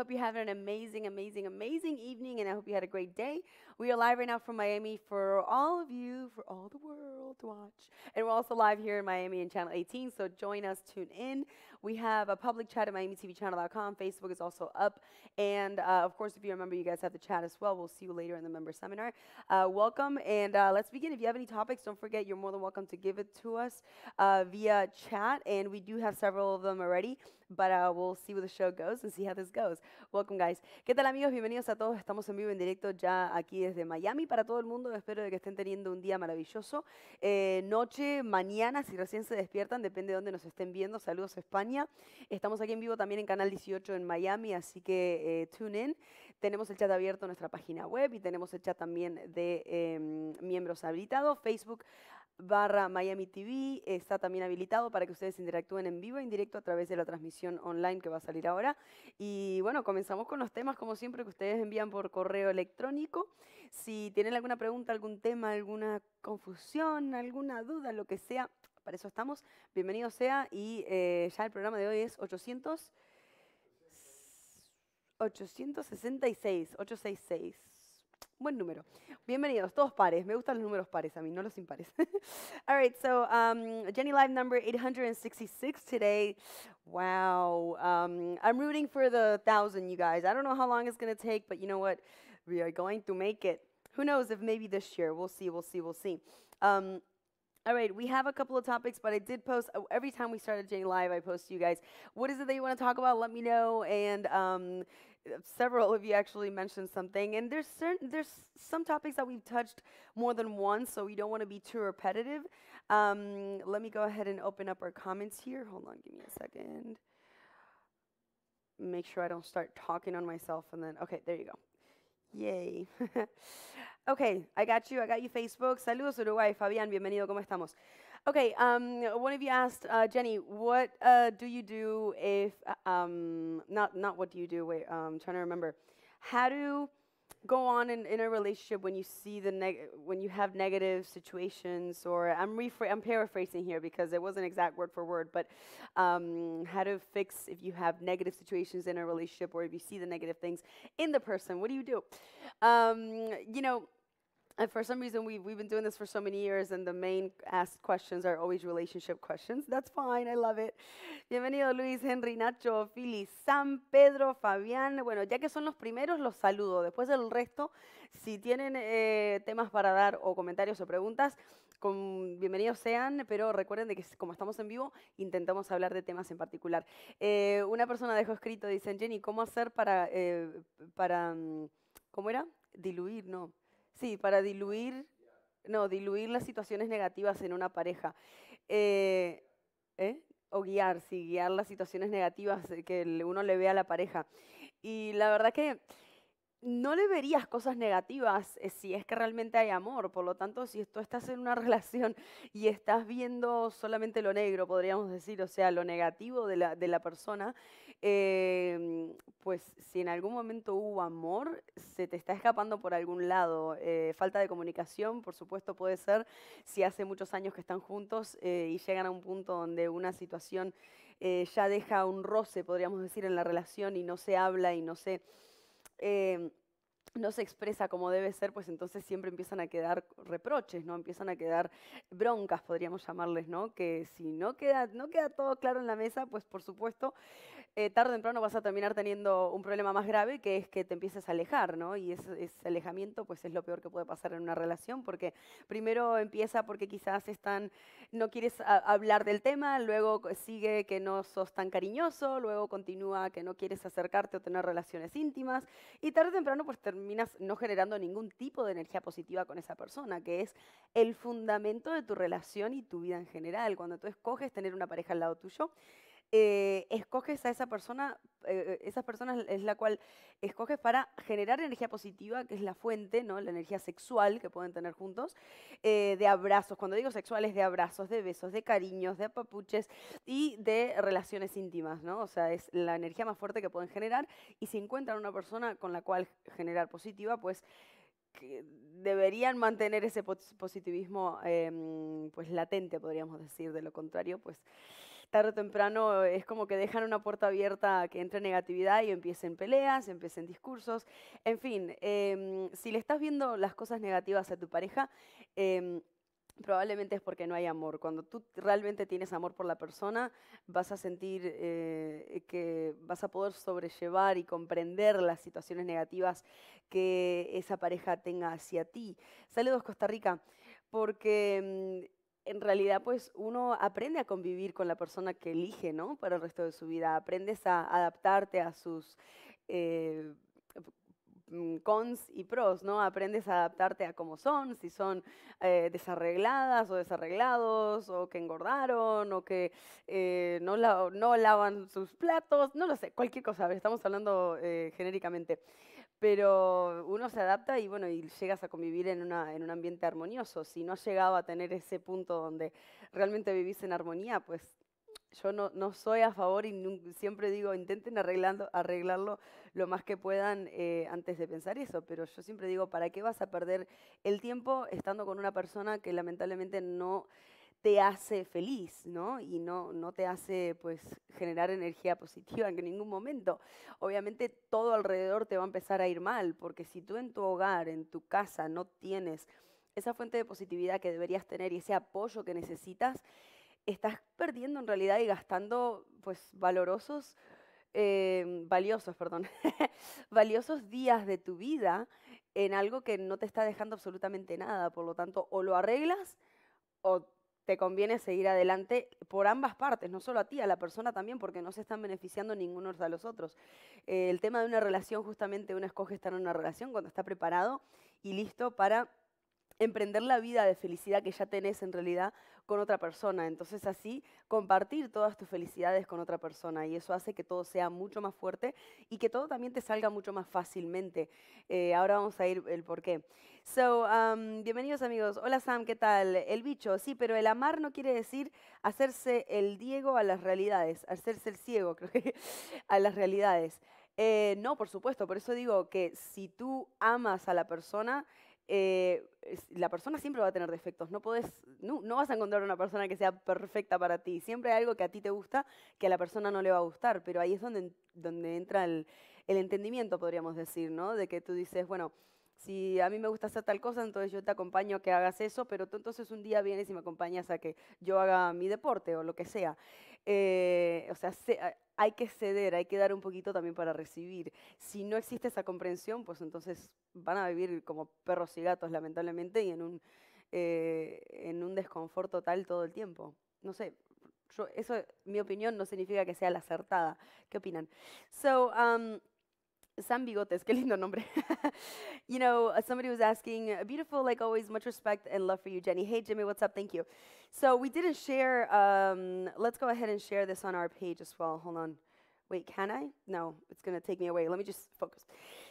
hope you have an amazing, amazing, amazing evening, and I hope you had a great day. We are live right now from Miami for all of you, for all the world to watch. And we're also live here in Miami in Channel 18, so join us, tune in. We have a public chat at MiamiTVChannel.com. Facebook is also up. And uh, of course, if you remember, you guys have the chat as well. We'll see you later in the member seminar. Uh, welcome, and uh, let's begin. If you have any topics, don't forget you're more than welcome to give it to us uh, via chat. And we do have several of them already, but uh, we'll see where the show goes and see how this goes. Welcome, guys. ¿Qué tal, amigos? Bienvenidos a todos. Estamos en vivo, en directo, ya aquí desde Miami para todo el mundo. Espero de que estén teniendo un día maravilloso. Eh, noche, mañana, si recién se despiertan, depende de dónde nos estén viendo. Saludos, España. Estamos aquí en vivo también en Canal 18 en Miami, así que eh, tune in. Tenemos el chat abierto en nuestra página web y tenemos el chat también de em, miembros habilitados, Facebook barra Miami TV está también habilitado para que ustedes interactúen en vivo e indirecto a través de la transmisión online que va a salir ahora. Y bueno, comenzamos con los temas como siempre que ustedes envían por correo electrónico. Si tienen alguna pregunta, algún tema, alguna confusión, alguna duda, lo que sea, para eso estamos. Bienvenido sea y eh, ya el programa de hoy es 800... 866, 866 buen número. Bienvenidos, todos pares. Me gustan los números pares a mí, no los impares. All right, so um, Jenny Live number 866 today. Wow. Um, I'm rooting for the thousand, you guys. I don't know how long it's going to take, but you know what? We are going to make it. Who knows if maybe this year. We'll see, we'll see, we'll see. Um, All right, we have a couple of topics, but I did post oh, every time we started J Live, I post to you guys. What is it that you want to talk about? Let me know. And um, several of you actually mentioned something. And there's certain there's some topics that we've touched more than once, so we don't want to be too repetitive. Um, let me go ahead and open up our comments here. Hold on, give me a second. Make sure I don't start talking on myself, and then okay, there you go. Yay. Okay, I got you, I got you Facebook. Saludos Uruguay, Fabián, bienvenido, ¿cómo estamos? Okay, um, one of you asked, uh, Jenny, what uh, do you do if, uh, um, not, not what do you do, wait, I'm um, trying to remember. How do go on in, in a relationship when you see the neg when you have negative situations or I'm, I'm paraphrasing here because it wasn't exact word for word but um, how to fix if you have negative situations in a relationship or if you see the negative things in the person what do you do um, you know And for some reason, we've, we've been doing this for so many years, and the main asked questions are always relationship questions. That's fine, I love it. Bienvenido Luis, Henry, Nacho, Fili, San, Pedro, Fabián. Bueno, ya que son los primeros, los saludo. Después del resto, si tienen eh, temas para dar o comentarios o preguntas, bienvenidos sean, pero recuerden que como estamos en vivo, intentamos hablar de temas en particular. Eh, una persona dejó escrito, dicen, Jenny, ¿cómo hacer para, eh, para mm, ¿cómo era? Diluir, no Sí, para diluir, no, diluir las situaciones negativas en una pareja. Eh, ¿eh? O guiar, sí, guiar las situaciones negativas eh, que uno le ve a la pareja. Y la verdad que no le verías cosas negativas si es que realmente hay amor. Por lo tanto, si tú estás en una relación y estás viendo solamente lo negro, podríamos decir, o sea, lo negativo la, de la persona, Em, pues si en algún momento hubo amor, se te está escapando por algún lado. Eh, falta de comunicación, por supuesto, puede ser si hace muchos años que están juntos eh, y llegan a un punto donde una situación eh, ya deja un roce, podríamos decir, en la relación y no se habla y no se em, no se expresa como debe ser, pues entonces siempre empiezan a quedar reproches, ¿no? Empiezan a quedar broncas, podríamos llamarles, ¿no? Que si no queda, no queda todo claro en la mesa, pues por supuesto eh, tarde o temprano vas a terminar teniendo un problema más grave, que es que te empieces a alejar, ¿no? Y ese, alejamiento, pues es lo peor que puede pasar en una relación, porque primero empieza porque quizás están, no quieres hablar del tema, luego sigue que no sos tan cariñoso, luego continúa que no quieres acercarte o tener relaciones íntimas, y tarde o temprano, pues terminas no generando ningún tipo de energía positiva con esa persona, que es el fundamento de tu relación y tu vida en general. Cuando tú escoges tener una pareja al lado tuyo, eh, escoges a esa persona, eh, esas esa persona es la cual escoges para generar energía positiva, que es la fuente, ¿no? la energía sexual que pueden tener juntos, eh, de abrazos, cuando digo sexuales, de abrazos, de besos, de cariños, de apapuches y de relaciones íntimas, ¿no? o sea, es la energía más fuerte que pueden generar y si encuentran una persona con la cual generar positiva, pues deberían mantener ese positivismo em, pues latente, podríamos decir, de lo contrario, pues tarde o temprano es como que dejan una puerta abierta a que entre negatividad y empiecen peleas, empiecen discursos. En fin, em, si le estás viendo las cosas negativas a tu pareja, em, probablemente es porque no hay amor. Cuando tú realmente tienes amor por la persona, vas a sentir eh, que vas a poder sobrellevar y comprender las situaciones negativas que esa pareja tenga hacia ti. Saludos, Costa Rica, porque em, en realidad pues uno aprende a convivir con la persona que elige, ¿no? Para el resto de su vida, aprendes a adaptarte a sus eh, mm, cons y pros, ¿no? Aprendes a adaptarte a cómo son, si son eh, desarregladas o desarreglados, o que engordaron, o que eh, no, lavan sus platos, no lo sé, cualquier cosa, estamos hablando genéricamente pero uno se adapta y bueno, y llegas a convivir en, una, un ambiente armonioso. Si no llegado a tener ese punto donde realmente vivís en armonía, pues yo no, soy a favor y siempre digo, intenten arreglando, arreglarlo lo más que puedan eh, antes de pensar eso, pero yo siempre digo, ¿para qué vas a perder el tiempo estando con una persona que lamentablemente no te hace feliz, ¿no? Y no, no te hace pues generar energía positiva en ningún momento. Obviamente todo alrededor te va a empezar a ir mal, porque si tú en tu hogar, en tu casa, no tienes esa fuente de positividad que deberías tener y ese apoyo que necesitas, estás perdiendo en realidad y gastando pues valorosos, eh, valiosos, perdón, valiosos días de tu vida en algo que no te está dejando absolutamente nada. Por lo tanto, o lo arreglas o te conviene seguir adelante por ambas partes, no solo a ti, a la persona también, porque no se están beneficiando ningunos de los otros. Eh, el tema de una relación, justamente uno escoge estar en una relación cuando está preparado y listo para emprender la vida de felicidad que ya tenés en realidad con otra persona. Entonces así compartir todas tus felicidades con otra persona y eso hace que todo sea mucho más fuerte y que todo también te salga mucho más fácilmente. Eh, ahora vamos a ir el por qué. So, um, bienvenidos amigos. Hola Sam, ¿qué tal? El bicho, sí, pero el amar no quiere decir hacerse el Diego a las realidades, hacerse el ciego, creo que, a las realidades. Eh, no, por supuesto, por eso digo que si tú amas a la persona, eh, la persona siempre va a tener defectos. No, podés, no, vas a encontrar una persona que sea perfecta para ti. Siempre hay algo que a ti te gusta que a la persona no le va a gustar, pero ahí es donde, donde entra el, entendimiento, podríamos decir, ¿no? De que tú dices, bueno, si a mí me gusta hacer tal cosa, entonces yo te acompaño a que hagas eso, pero tú entonces un día vienes y me acompañas a que yo haga mi deporte o lo que sea. Eh, o sea, hay que ceder, hay que dar un poquito también para recibir. Si no existe esa comprensión, pues entonces van a vivir como perros y gatos, lamentablemente, y en un, desconforto eh, en un desconfort total todo el tiempo. No sé, yo, eso, mi opinión no significa que sea la acertada. ¿Qué opinan? So, um, San Bigotes, qué lindo nombre. you know, uh, somebody was asking, uh, beautiful, like always, much respect and love for you, Jenny. Hey, Jimmy, what's up? Thank you. So we didn't share, um, let's go ahead and share this on our page as well. Hold on. Wait, can I? No, it's going to take me away. Let me just focus.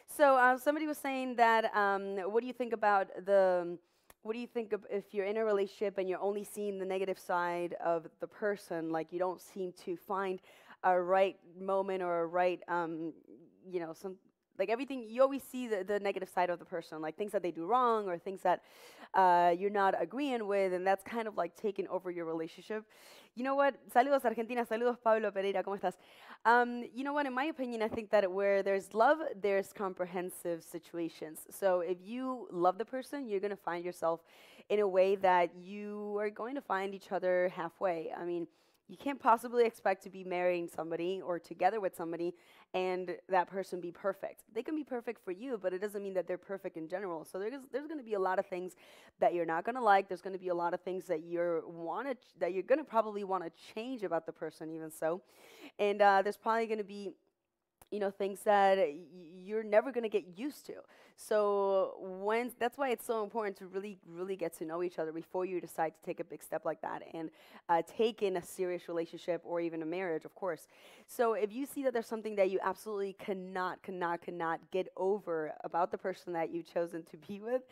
So uh, somebody was saying that, um, what do you think about the, what do you think if you're in a relationship and you're only seeing the negative side of the person, like you don't seem to find a right moment or a right, um, you know, some like everything. You always see the, the, negative side of the person, like things that they do wrong or things that uh, you're not agreeing with, and that's kind of like taking over your relationship. You know what? Saludos Argentina, saludos Pablo Pereira, ¿cómo estás? Um, you know what? In my opinion, I think that where there's love, there's comprehensive situations. So if you love the person, you're going to find yourself in a way that you are going to find each other halfway. I mean, you can't possibly expect to be marrying somebody or together with somebody and that person be perfect. They can be perfect for you, but it doesn't mean that they're perfect in general. So there's there's going to be a lot of things that you're not going to like. There's going to be a lot of things that you're want to ch- that you're going to probably want to change about the person, even so. And uh, there's probably going to be you know things that you're never going to get used to so when that's why it's so important to really really get to know each other before you decide to take a big step like that and uh, take in a serious relationship or even a marriage of course so if you see that there's something that you absolutely cannot cannot cannot get over about the person that you've chosen to be with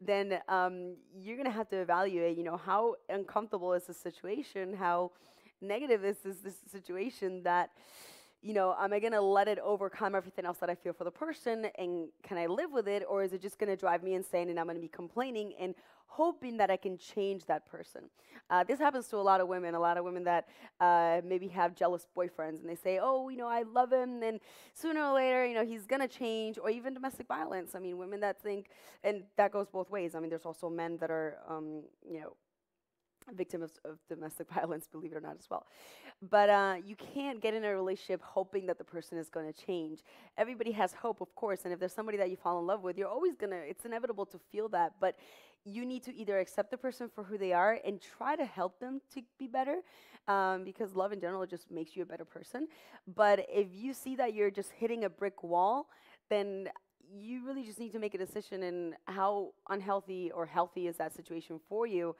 then um, you're going to have to evaluate you know how uncomfortable is the situation how negative is this, this situation that you know, am I going to let it overcome everything else that I feel for the person and can I live with it or is it just going to drive me insane and I'm going to be complaining and hoping that I can change that person? Uh, this happens to a lot of women, a lot of women that uh, maybe have jealous boyfriends and they say, oh, you know, I love him and sooner or later, you know, he's going to change or even domestic violence. I mean, women that think, and that goes both ways. I mean, there's also men that are, um, you know, victim of, of, domestic violence, believe it or not, as well. But uh, you can't get in a relationship hoping that the person is going to change. Everybody has hope, of course, and if there's somebody that you fall in love with, you're always going to, it's inevitable to feel that. But you need to either accept the person for who they are and try to help them to be better um, because love in general just makes you a better person. But if you see that you're just hitting a brick wall, then you really just need to make a decision in how unhealthy or healthy is that situation for you,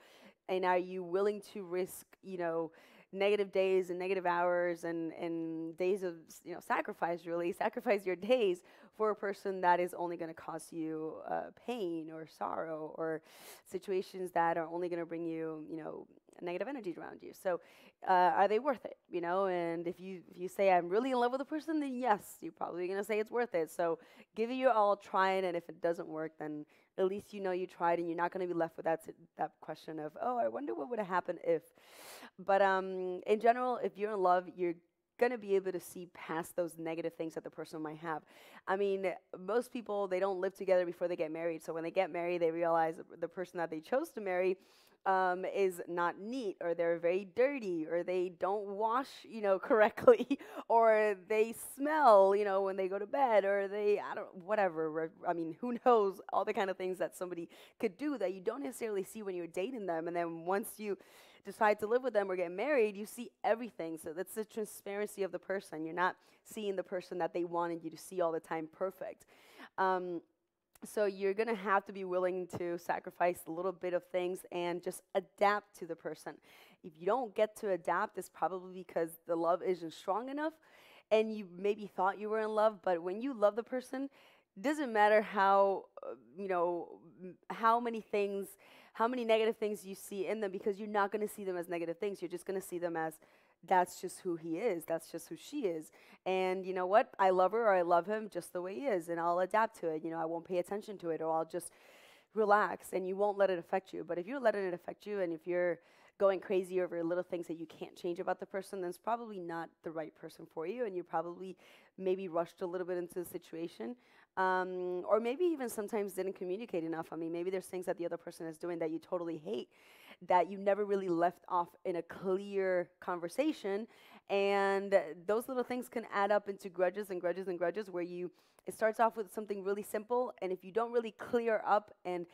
and are you willing to risk, you know, negative days and negative hours and, and days of you know sacrifice really sacrifice your days for a person that is only going to cause you uh, pain or sorrow or situations that are only going to bring you you know negative energy around you. So, uh, are they worth it? You know, and if you if you say I'm really in love with a person, then yes, you're probably gonna say it's worth it. So, give it your all, try it, and if it doesn't work, then at least you know you tried, and you're not gonna be left with that that question of oh, I wonder what would have happened if. But um, in general, if you're in love, you're going to be able to see past those negative things that the person might have. I mean, most people, they don't live together before they get married. So when they get married, they realize the person that they chose to marry um, is not neat or they're very dirty or they don't wash you know correctly or they smell you know when they go to bed or they i don't whatever i mean who knows all the kind of things that somebody could do that you don't necessarily see when you're dating them and then once you decide to live with them or get married you see everything so that's the transparency of the person you're not seeing the person that they wanted you to see all the time perfect um, so you're going to have to be willing to sacrifice a little bit of things and just adapt to the person. If you don't get to adapt, it's probably because the love isn't strong enough and you maybe thought you were in love, but when you love the person, it doesn't matter how uh, you know how many things how many negative things you see in them because you're not going to see them as negative things you're just going to see them as that's just who he is. That's just who she is. And you know what? I love her or I love him just the way he is, and I'll adapt to it. You know, I won't pay attention to it, or I'll just relax, and you won't let it affect you. But if you're letting it affect you, and if you're going crazy over little things that you can't change about the person, then it's probably not the right person for you, and you probably maybe rushed a little bit into the situation. Um, or maybe even sometimes didn't communicate enough. I mean, maybe there's things that the other person is doing that you totally hate that you never really left off in a clear conversation. And those little things can add up into grudges and grudges and grudges where you, it starts off with something really simple. And if you don't really clear up and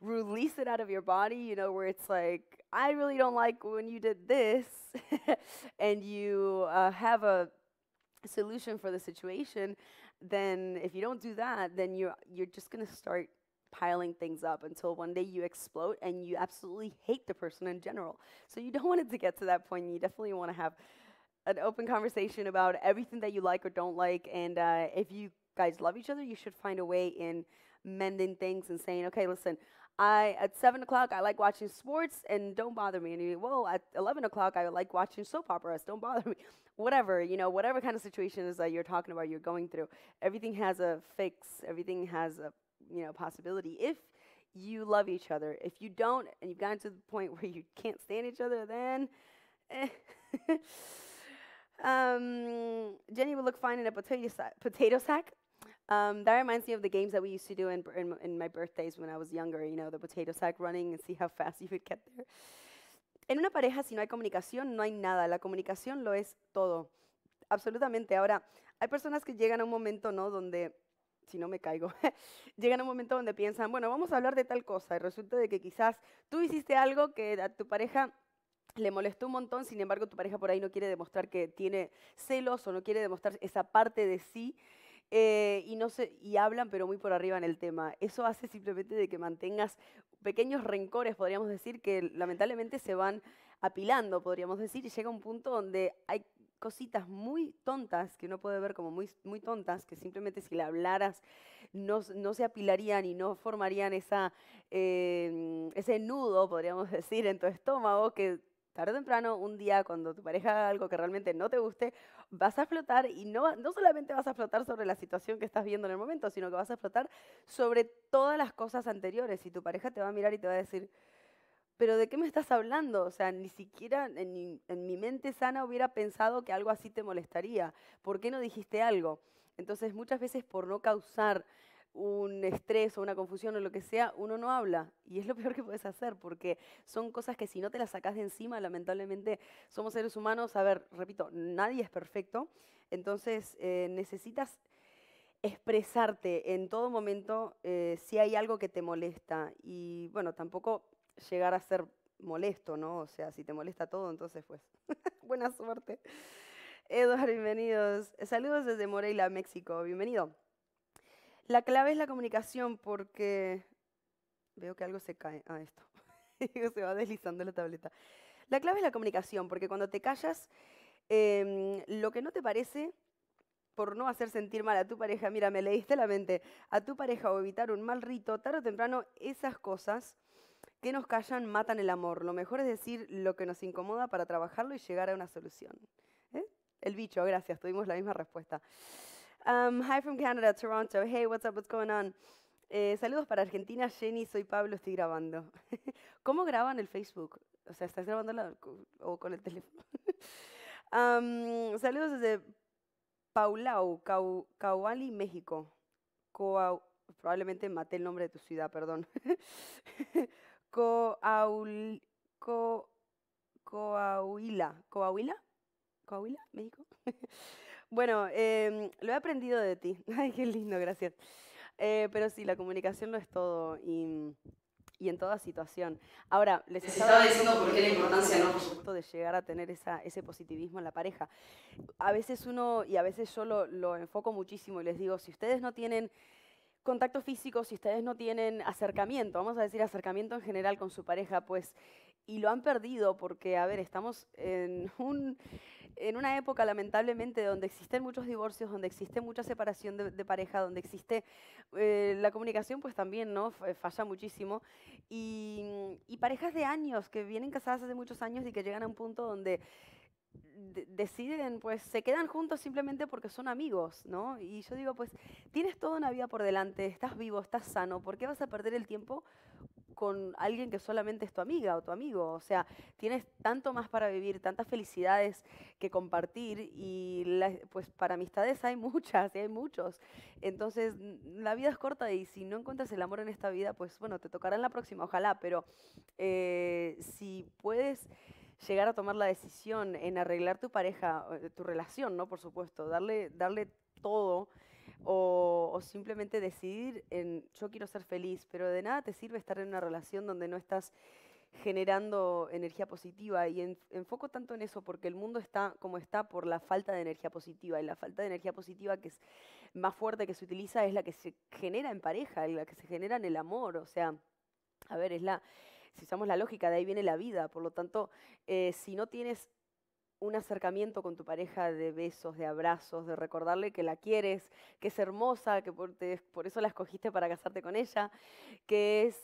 release it out of your body, you know, where it's like, I really don't like when you did this, and you uh, have a solution for the situation, then if you don't do that, then you're, you're just going to start piling things up until one day you explode and you absolutely hate the person in general. So you don't want it to get to that point. You definitely want to have an open conversation about everything that you like or don't like. And uh, if you guys love each other, you should find a way in mending things and saying, okay, listen, I at seven o'clock I like watching sports and don't bother me. And you, well, at eleven o'clock I like watching soap operas. Don't bother me. whatever you know, whatever kind of situation is that you're talking about, you're going through. Everything has a fix. Everything has a you know possibility if you love each other. If you don't, and you've gotten to the point where you can't stand each other, then. Eh. um, Jenny would look fine in a potato sack. Potato sack. Um, me of the games that we used to do in, in, my birthdays when I was younger, you know, the potato sack running and see how fast you get there. En una pareja, si no hay comunicación, no hay nada. La comunicación lo es todo. Absolutamente. Ahora, hay personas que llegan a un momento, ¿no? Donde, si no me caigo, llegan a un momento donde piensan, bueno, vamos a hablar de tal cosa. Y resulta de que quizás tú hiciste algo que a tu pareja le molestó un montón, sin embargo, tu pareja por ahí no quiere demostrar que tiene celos o no quiere demostrar esa parte de sí. Eh, y, hablan pero muy por arriba en el tema. Eso hace simplemente de que mantengas pequeños rencores, podríamos decir, que lamentablemente se van apilando, podríamos decir, y llega un punto donde hay cositas muy tontas que uno puede ver como muy, tontas, que simplemente si la hablaras no, se apilarían y no formarían em, ese nudo, podríamos decir, en tu estómago que tarde o temprano, un día, cuando tu pareja haga algo que realmente no te guste, vas a flotar y no, no solamente vas a flotar sobre la situación que estás viendo en el momento, sino que vas a flotar sobre todas las cosas anteriores y tu pareja te va a mirar y te va a decir, pero ¿de qué me estás hablando? O sea, ni siquiera en, en, mi mente sana hubiera pensado que algo así te molestaría. ¿Por qué no dijiste algo? Entonces, muchas veces por no causar un estrés o una confusión o lo que sea, uno no habla. Y es lo peor que puedes hacer, porque son cosas que si no te las sacas de encima, lamentablemente somos seres humanos. A ver, repito, nadie es perfecto. Entonces eh, necesitas expresarte en todo momento eh, si hay algo que te molesta. Y bueno, tampoco llegar a ser molesto, ¿no? O sea, si te molesta todo, entonces pues buena suerte. Eduardo, bienvenidos. Saludos desde Morela, México. Bienvenido. La clave es la comunicación porque veo que algo se cae a ah, esto. se va deslizando la tableta. La clave es la comunicación, porque cuando te callas, em, lo que no te parece, por no hacer sentir mal a tu pareja, mira, me leíste la mente, a tu pareja o evitar un mal rito, tarde o temprano, esas cosas que nos callan matan el amor. Lo mejor es decir lo que nos incomoda para trabajarlo y llegar a una solución. ¿Eh? El bicho, gracias, tuvimos la misma respuesta. Um, hi from Canada, Toronto. Hey, what's up? What's going on? Eh, saludos para Argentina, Jenny, soy Pablo, estoy grabando. ¿Cómo graban el Facebook? O sea, ¿estás grabando o con el teléfono? saludos desde Paulau, Cau, México. Coau, probablemente maté el nombre de tu ciudad, perdón. co, Coahuila, Coahuila, Coahuila, México. Bueno, em, lo he aprendido de ti. Ay, qué lindo, gracias. Eh, pero sí, la comunicación lo es todo y, en toda situación. Ahora, les, estaba, diciendo por qué la importancia, ¿no? de llegar a tener esa, ese positivismo en la pareja. A veces uno, y a veces yo lo enfoco muchísimo y les digo, si ustedes no tienen contacto físico, si ustedes no tienen acercamiento, vamos a decir acercamiento en general con su pareja, pues y lo han perdido porque, a ver, estamos en, en una época lamentablemente donde existen muchos divorcios, donde existe mucha separación de, pareja, donde existe eh, la comunicación, pues también, ¿no? Falla muchísimo. Y, parejas de años que vienen casadas hace muchos años y que llegan a un punto donde deciden, pues se quedan juntos simplemente porque son amigos, ¿no? Y yo digo, pues tienes toda una vida por delante, estás vivo, estás sano, ¿por qué vas a perder el tiempo con alguien que solamente es tu amiga o tu amigo. O sea, tienes tanto más para vivir, tantas felicidades que compartir y pues para amistades hay muchas y hay muchos. Entonces, la vida es corta y si no encuentras el amor en esta vida, pues bueno, te tocará en la próxima, ojalá, pero eh, si puedes llegar a tomar la decisión en arreglar tu pareja, eh, tu relación, ¿no? Por supuesto, darle, darle todo o, simplemente decidir en yo quiero ser feliz, pero de nada te sirve estar en una relación donde no estás generando energía positiva y enfoco tanto en eso porque el mundo está como está por la falta de energía positiva y la falta de energía positiva que es más fuerte que se utiliza es la que se genera en pareja, la que se genera en el amor, o sea, a ver, es la, si usamos la lógica, de ahí viene la vida. Por lo tanto, eh, si no tienes un acercamiento con tu pareja de besos, de abrazos, de recordarle que la quieres, que es hermosa, que por, eso la escogiste para casarte con ella, que es,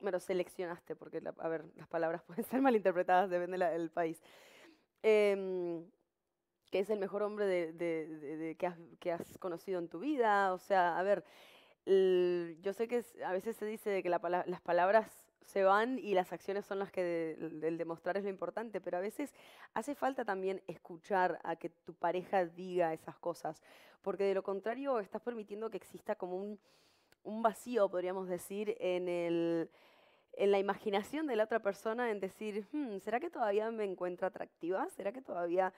bueno, eh, seleccionaste, porque, a ver, las palabras pueden ser malinterpretadas, depende del país, em, que es el mejor hombre que, has, conocido en tu vida, o sea, a ver, yo sé que a veces se dice que las palabras se van y las acciones son las que el demostrar es lo importante, pero a veces hace falta también escuchar a que tu pareja diga esas cosas, porque de lo contrario estás permitiendo que exista como un, un vacío, podríamos decir, en el, en la imaginación de la otra persona en decir, hmm, ¿será que todavía me encuentro atractiva? ¿Será que todavía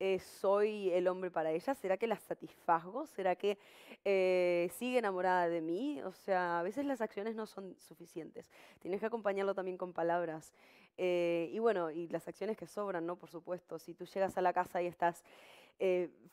eh, soy el hombre para ella? ¿Será que la satisfazgo? ¿Será que eh, sigue enamorada de mí? O sea, a veces las acciones no son suficientes. Tienes que acompañarlo también con palabras. Eh, y bueno, y las acciones que sobran, ¿no? Por supuesto, si tú llegas a la casa y estás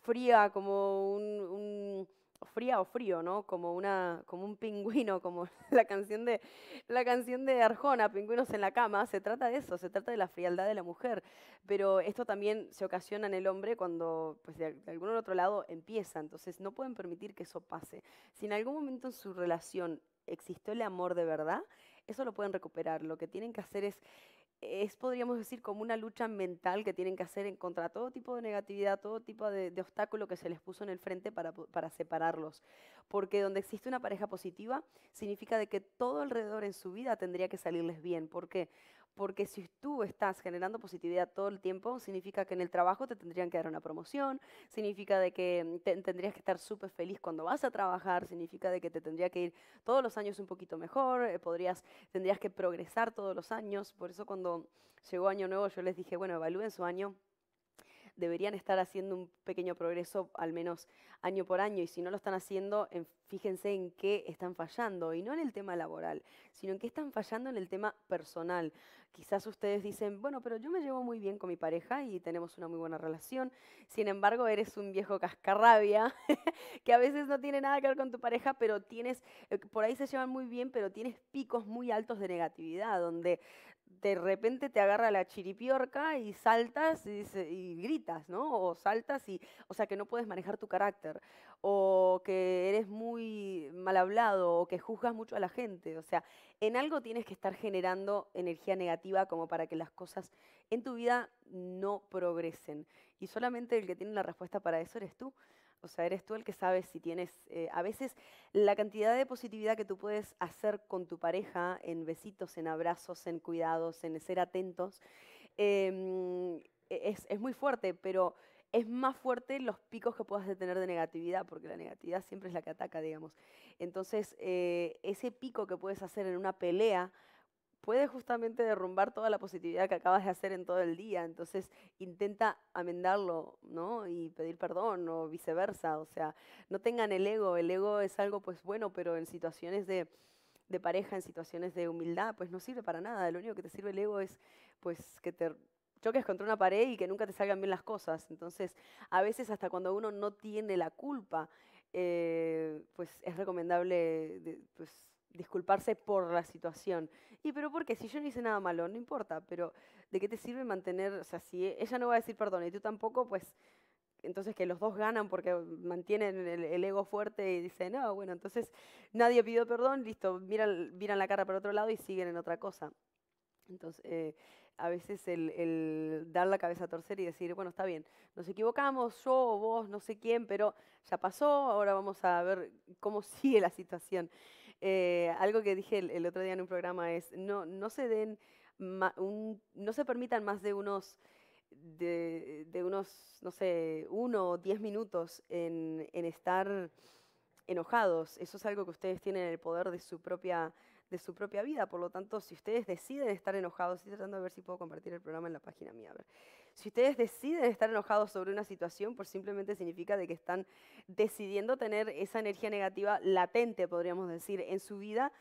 fría como un fría o frío, ¿no? Como, una, como un pingüino, como la canción, de, la canción de Arjona, Pingüinos en la cama, se trata de eso, se trata de la frialdad de la mujer, pero esto también se ocasiona en el hombre cuando, pues de algún otro lado empieza, entonces no pueden permitir que eso pase. Si en algún momento en su relación existió el amor de verdad, eso lo pueden recuperar, lo que tienen que hacer es es, podríamos decir, como una lucha mental que tienen que hacer en contra todo tipo de negatividad, todo tipo de, obstáculo que se les puso en el frente para, para, separarlos. Porque donde existe una pareja positiva, significa de que todo alrededor en su vida tendría que salirles bien. ¿Por qué? porque si tú estás generando positividad todo el tiempo, significa que en el trabajo te tendrían que dar una promoción, significa de que mm, tendrías que estar súper feliz cuando vas a trabajar, significa de que te tendría que ir todos los años un poquito mejor, eh, podrías, tendrías que progresar todos los años. Por eso cuando llegó Año Nuevo yo les dije, bueno, evalúen su año deberían estar haciendo un pequeño progreso al menos año por año y si no lo están haciendo, fíjense en qué están fallando y no en el tema laboral, sino en qué están fallando en el tema personal. Quizás ustedes dicen, bueno, pero yo me llevo muy bien con mi pareja y tenemos una muy buena relación, sin embargo eres un viejo cascarrabia que a veces no tiene nada que ver con tu pareja, pero tienes, eh, por ahí se llevan muy bien, pero tienes picos muy altos de negatividad, donde de repente te agarra la chiripiorca y saltas y, gritas, ¿no? O saltas y, o sea, que no puedes manejar tu carácter, o que eres muy mal hablado, o que juzgas mucho a la gente. O sea, en algo tienes que estar generando energía negativa como para que las cosas en tu vida no progresen. Y solamente el que tiene la respuesta para eso eres tú. O sea, eres tú el que sabes si tienes... Eh, a veces la cantidad de positividad que tú puedes hacer con tu pareja en besitos, en abrazos, en cuidados, en ser atentos, em, e-, es, muy fuerte, pero es más fuerte los picos que puedas tener de negatividad, porque la negatividad siempre es la que ataca, digamos. Entonces, eh, ese pico que puedes hacer en una pelea puede justamente derrumbar toda la positividad que acabas de hacer en todo el día. Entonces intenta amendarlo, ¿no? Y pedir perdón o viceversa. O sea, no tengan el ego. El ego es algo, pues bueno, pero en situaciones de, pareja, en situaciones de humildad, pues no sirve para nada. Lo único que te sirve el ego es, pues, que te choques contra una pared y que nunca te salgan bien las cosas. Entonces, a veces hasta cuando uno no tiene la culpa, eh, pues es recomendable, pues disculparse por la situación. Y pero porque Si yo no hice nada malo, no importa, pero ¿de qué te sirve mantener, o sea, si ella no va a decir perdón y tú tampoco, pues entonces que los dos ganan porque mantienen el, ego fuerte y dicen, no, bueno, entonces nadie pidió perdón, listo, miran, miran la cara para otro lado y siguen en otra cosa. Entonces, eh, a veces el, dar la cabeza a torcer y decir, bueno, está bien, nos equivocamos, yo o vos, no sé quién, pero ya pasó, ahora vamos a ver cómo sigue la situación. Eh, algo que dije el, otro día en un programa es, no, no se den, no se permitan más de unos, de, unos, no sé, uno o diez minutos en, en estar enojados. Eso es algo que ustedes tienen el poder de su propia de su propia vida. Por lo tanto, si ustedes deciden estar enojados, estoy tratando de ver si puedo compartir el programa en la página mía. A ver. Si ustedes deciden estar enojados sobre una situación, pues simplemente significa de que están decidiendo tener esa energía negativa latente, podríamos decir, en su vida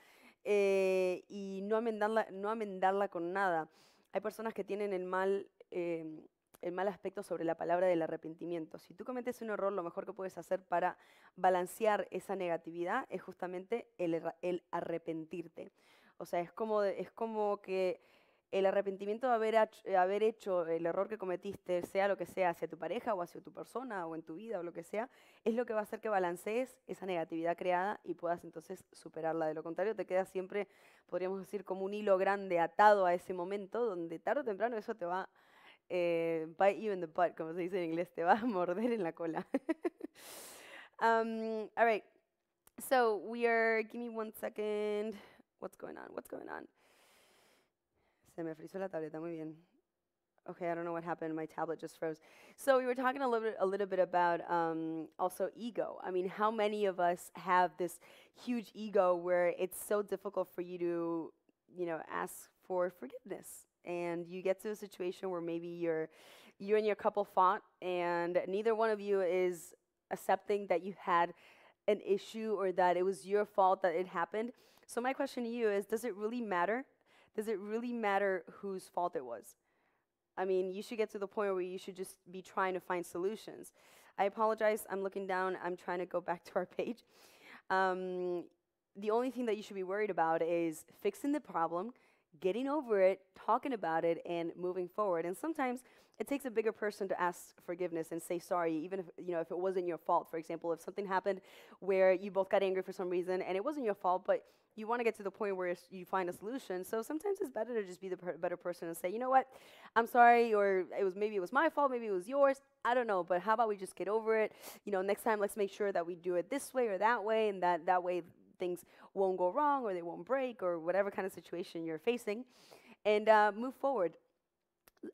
eh, y no amendarla, no amendarla con nada. Hay personas que tienen el mal... Em, el mal aspecto sobre la palabra del arrepentimiento. Si tú cometes un error, lo mejor que puedes hacer para balancear esa negatividad es justamente el, el arrepentirte. O sea, es como, es como que el arrepentimiento de eh, haber, hecho el error que cometiste, sea lo que sea, hacia tu pareja o hacia tu persona o en tu vida o lo que sea, es lo que va a hacer que balancees esa negatividad creada y puedas entonces superarla. De lo contrario, te queda siempre, podríamos decir, como un hilo grande atado a ese momento donde tarde o temprano eso te va, eh, bite you the butt, como se dice en inglés, te va a morder en la cola. Um, all right, so we are, give me one second. What's going on? What's going on? Se me frizó la tableta, muy bien. Okay, I don't know what happened. My tablet just froze. So we were talking a little, a little bit about um, also ego. I mean, how many of us have this huge ego where it's so difficult for you to, you know, ask for forgiveness, and you get to a situation where maybe you're, you and your couple fought, and neither one of you is accepting that you had an issue or that it was your fault that it happened. So my question to you is: Does it really matter does it really matter whose fault it was? I mean, you should get to the point where you should just be trying to find solutions. I apologize, I'm looking down, I'm trying to go back to our page. Um, the only thing that you should be worried about is fixing the problem, getting over it, talking about it, and moving forward. And sometimes it takes a bigger person to ask forgiveness and say sorry, even if you know if it wasn't your fault. For example, if something happened where you both got angry for some reason and it wasn't your fault, but you want to get to the point where you find a solution. So sometimes it's better to just be the per better person and say, you know what, I'm sorry, or it was maybe it was my fault, maybe it was yours. I don't know, but how about we just get over it? You know, next time let's make sure that we do it this way or that way, and that that way things won't go wrong or they won't break or whatever kind of situation you're facing, and uh, move forward.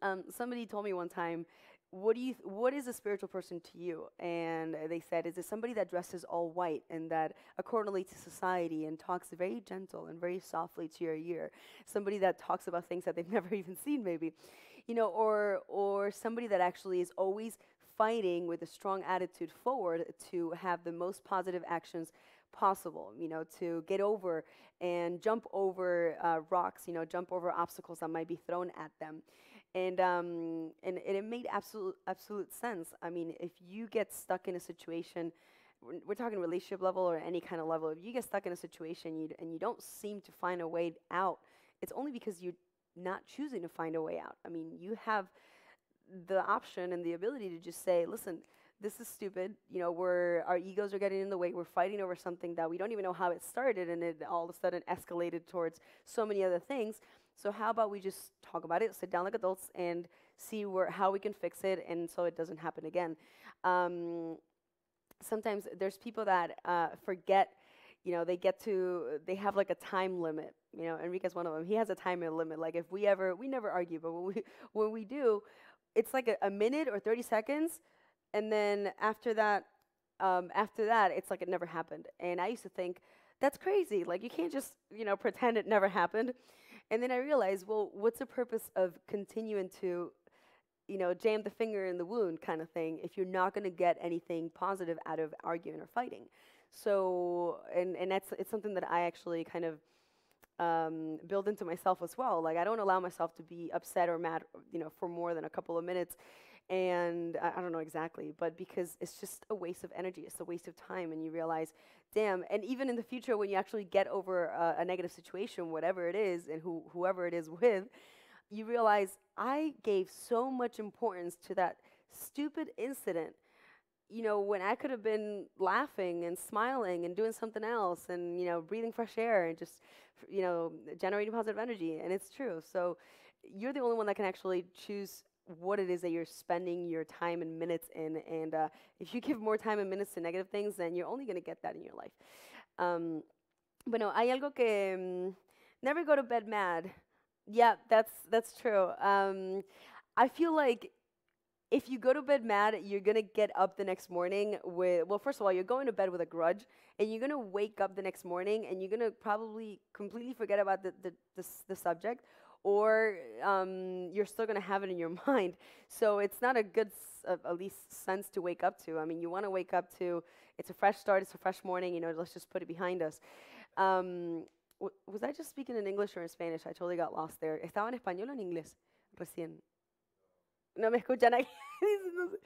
Um, somebody told me one time what do you what is a spiritual person to you and they said is it somebody that dresses all white and that accordingly to society and talks very gentle and very softly to your ear somebody that talks about things that they've never even seen maybe you know or or somebody that actually is always fighting with a strong attitude forward to have the most positive actions possible you know to get over and jump over uh, rocks you know jump over obstacles that might be thrown at them and um, and, it made absolute absolute sense. I mean, if you get stuck in a situation, we're, we're talking relationship level or any kind of level. If you get stuck in a situation you and you don't seem to find a way out, it's only because you're not choosing to find a way out. I mean, you have the option and the ability to just say, listen. This is stupid. You know, we're our egos are getting in the way. We're fighting over something that we don't even know how it started, and it all of a sudden escalated towards so many other things so how about we just talk about it, sit down like adults, and see where how we can fix it, and so it doesn't happen again. Um, sometimes there's people that uh, forget, you know, they get to they have like a time limit. You know, Enrique's one of them. He has a time limit. Like if we ever we never argue, but when we when we do, it's like a, a minute or 30 seconds, and then after that, um, after that, it's like it never happened. And I used to think that's crazy. Like you can't just you know pretend it never happened. And then I realized, well, what's the purpose of continuing to, you know, jam the finger in the wound kind of thing if you're not going to get anything positive out of arguing or fighting? So, and, and that's it's something that I actually kind of um, build into myself as well. Like I don't allow myself to be upset or mad, you know, for more than a couple of minutes. And I, I don't know exactly, but because it's just a waste of energy, it's a waste of time, and you realize damn and even in the future when you actually get over a, a negative situation whatever it is and who, whoever it is with you realize i gave so much importance to that stupid incident you know when i could have been laughing and smiling and doing something else and you know breathing fresh air and just you know generating positive energy and it's true so you're the only one that can actually choose what it is that you're spending your time and minutes in. And uh, if you give more time and minutes to negative things, then you're only going to get that in your life. Um, bueno, hay algo que um, never go to bed mad. Yeah, that's that's true. Um, I feel like if you go to bed mad, you're gonna get up the next morning with well, first of all, you're going to bed with a grudge, and you're gonna wake up the next morning, and you're gonna probably completely forget about the the, the, the subject, or um, you're still going to have it in your mind. So it's not a good, uh, at least, sense to wake up to. I mean, you want to wake up to it's a fresh start, it's a fresh morning, you know, let's just put it behind us. Um, was I just speaking in English or in Spanish? I totally got lost there. ¿Estaba en español o en inglés? Recién. No me escuchan aquí.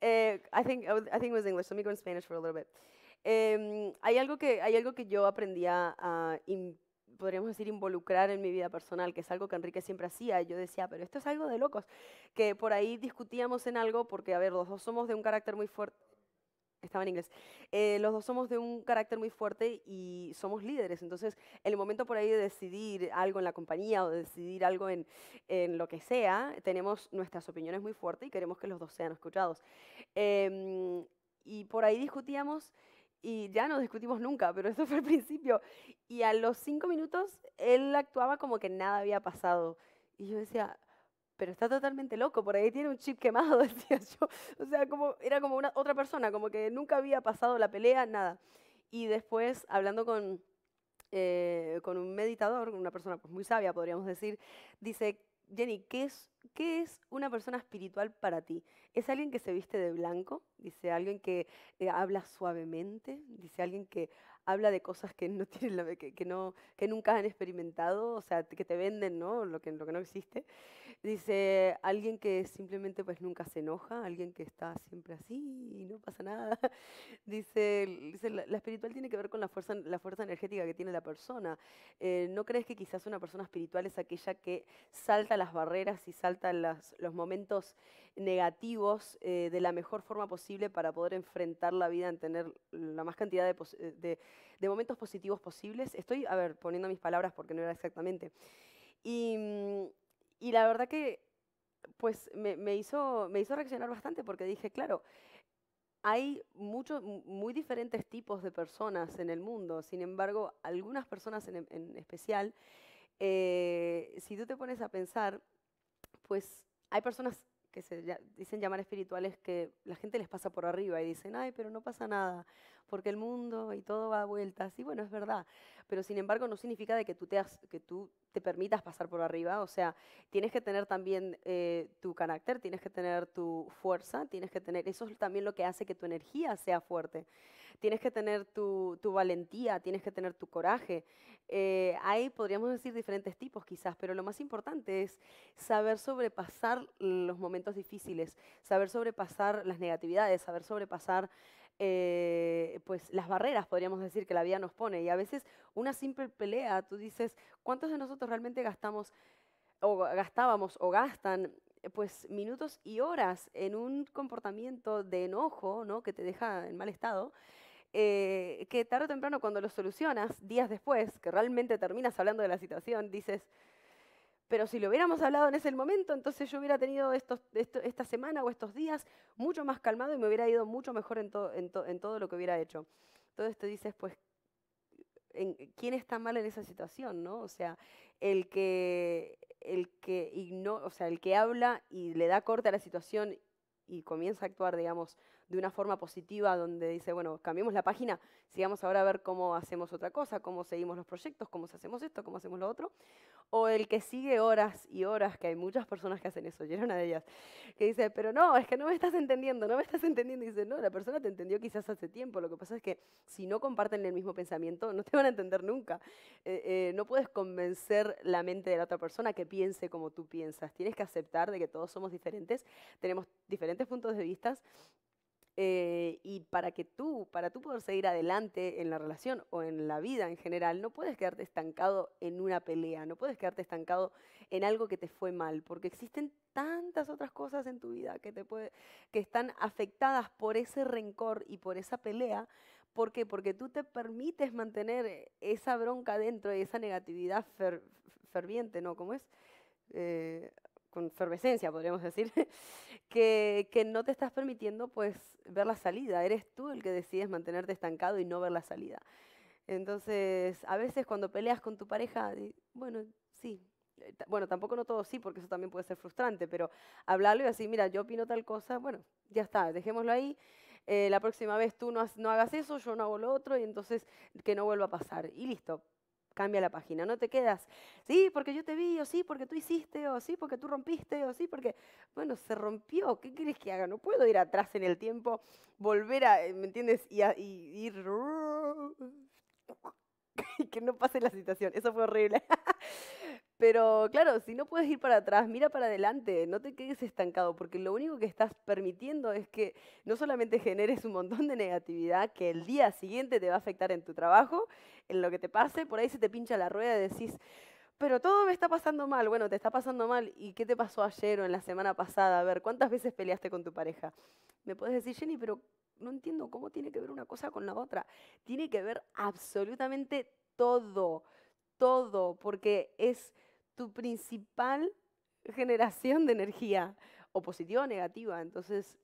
Eh, I, think, I, think it was English. Let me go in Spanish for a little bit. Um, hay, algo que, hay algo que yo aprendí a, podríamos decir, involucrar en mi vida personal, que es algo que Enrique siempre hacía. Y yo decía, pero esto es algo de locos. Que por ahí discutíamos en algo, porque, a ver, los dos somos de un carácter muy fuerte. Estaba en inglés. Eh, los dos somos de un carácter muy fuerte y somos líderes. Entonces, en el momento por ahí de decidir algo en la compañía o de decidir algo en, en lo que sea, tenemos nuestras opiniones muy fuertes y queremos que los dos sean escuchados. Em, y por ahí discutíamos y ya no discutimos nunca, pero eso fue el principio. Y a los cinco minutos él actuaba como que nada había pasado. Y yo decía, pero está totalmente loco, por ahí tiene un chip quemado, decía yo. O sea, como, era como una, otra persona, como que nunca había pasado la pelea, nada. Y después, hablando con, eh, con un meditador, una persona pues, muy sabia, podríamos decir, dice Jenny, ¿qué es, es una persona espiritual para ti? ¿Es alguien que se viste de blanco? Dice alguien que eh, habla suavemente, dice alguien que habla de cosas que no tienen que, no, que nunca han experimentado, o sea, que te venden, ¿no? Lo que, lo que no existe. Dice, alguien que simplemente pues nunca se enoja, alguien que está siempre así y no pasa nada. Dice, la, espiritual tiene que ver con la fuerza, la fuerza energética que tiene la persona. Eh, ¿No crees que quizás una persona espiritual es aquella que salta las barreras y salta los momentos negativos eh, de la mejor forma posible para poder enfrentar la vida en tener la más cantidad de, de momentos positivos posibles? Estoy, a ver, poniendo mis palabras porque no era exactamente. Y mm, y la verdad que pues me, hizo, me hizo reaccionar bastante porque dije, claro, hay muchos, muy diferentes tipos de personas en el mundo, sin embargo, algunas personas en, especial, eh, si tú te pones a pensar, pues hay personas que se dicen llamar espirituales que la gente les pasa por arriba y dicen, ay, pero no pasa nada, porque el mundo y todo va a vueltas. Y bueno, es verdad, pero sin embargo no significa de que tú te, que tú te permitas pasar por arriba, o sea, tienes que tener también eh, tu carácter, tienes que tener tu fuerza, tienes que tener, eso es también lo que hace que tu energía sea fuerte, tienes que tener tu, valentía, tienes que tener tu coraje. Eh, hay, podríamos decir, diferentes tipos quizás, pero lo más importante es saber sobrepasar los momentos difíciles, saber sobrepasar las negatividades, saber sobrepasar eh, pues las barreras, podríamos decir, que la vida nos pone. Y a veces una simple pelea, tú dices, ¿cuántos de nosotros realmente gastamos o gastábamos o gastan pues minutos y horas en un comportamiento de enojo, ¿no? Que te deja en mal estado. Eh, que tarde o temprano cuando lo solucionas, días después, que realmente terminas hablando de la situación, dices, pero si lo hubiéramos hablado en ese momento, entonces yo hubiera tenido esta semana o estos días mucho más calmado y me hubiera ido mucho mejor en, todo lo que hubiera hecho. Entonces te dices, pues, ¿quién está mal en esa situación? ¿no? O sea, el que, el que ignora, o sea, el que habla y le da corte a la situación y comienza a actuar, digamos, de una forma positiva, donde dice, bueno, cambiemos la página, sigamos ahora a ver cómo hacemos otra cosa, cómo seguimos los proyectos, cómo hacemos esto, cómo hacemos lo otro. O el que sigue horas y horas, que hay muchas personas que hacen eso, yo era una de ellas, que dice, pero no, es que no me estás entendiendo, no me estás entendiendo. dice, no, la persona te entendió quizás hace tiempo, lo que pasa es que si no comparten el mismo pensamiento, no te van a entender nunca. Eh, eh, no puedes convencer la mente de la otra persona que piense como tú piensas. Tienes que aceptar de que todos somos diferentes, tenemos diferentes puntos de vista eh, y para que tú, para tú poder seguir adelante en la relación o en la vida en general, no puedes quedarte estancado en una pelea, no puedes quedarte estancado en algo que te fue mal, porque existen tantas otras cosas en tu vida que, te puede, que están afectadas por ese rencor y por esa pelea. ¿Por qué? Porque tú te permites mantener esa bronca dentro y esa negatividad ferviente, ¿no? ¿Cómo es? Eh, con confervescencia, podríamos decir, que, que, no te estás permitiendo pues ver la salida. Eres tú el que decides mantenerte estancado y no ver la salida. Entonces, a veces cuando peleas con tu pareja, bueno, sí, eh, bueno, tampoco no todo sí, porque eso también puede ser frustrante, pero hablarlo y decir, mira, yo opino tal cosa, bueno, ya está, dejémoslo ahí. Eh, la próxima vez tú no, no hagas eso, yo no hago lo otro, y entonces que no vuelva a pasar. Y listo, cambia la página, no te quedas, sí, porque yo te vi, o sí, porque tú hiciste, o sí, porque tú rompiste, o sí, porque, bueno, se rompió, ¿qué quieres que haga? No puedo ir atrás en el tiempo, volver a, eh, ¿me entiendes? Y, y ir... que no pase la situación, eso fue horrible. Pero claro, si no puedes ir para atrás, mira para adelante, no te quedes estancado, porque lo único que estás permitiendo es que no solamente generes un montón de negatividad que el día siguiente te va a afectar en tu trabajo, en lo que te pase, por ahí se te pincha la rueda y decís, pero todo me está pasando mal. Bueno, te está pasando mal. ¿Y qué te pasó ayer o en la semana pasada? A ver, ¿cuántas veces peleaste con tu pareja? Me puedes decir, Jenny, pero no entiendo cómo tiene que ver una cosa con la otra. Tiene que ver absolutamente todo, todo, porque es tu principal generación de energía, o positiva o negativa. Entonces,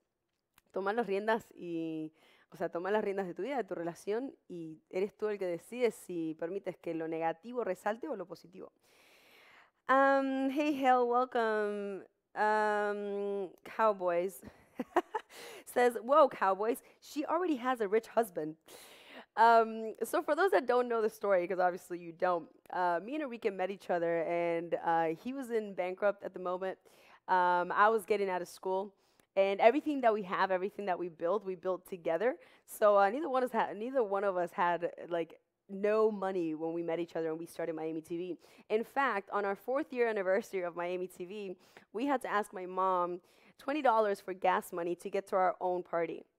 toma las riendas y, sea, toma las riendas de tu vida, de tu relación, y eres tú el que decides si permites que lo negativo resalte o lo positivo. Um, hey, Hale, welcome. Um, cowboys. Says, whoa, cowboys, she already has a rich husband. Um, so for those that don't know the story, because obviously you don't, uh, me and Enrique met each other, and uh, he was in bankrupt at the moment. Um, I was getting out of school, and everything that we have, everything that we built, we built together. So uh, neither one had, neither one of us had like no money when we met each other and we started Miami TV. In fact, on our fourth year anniversary of Miami TV, we had to ask my mom twenty dollars for gas money to get to our own party.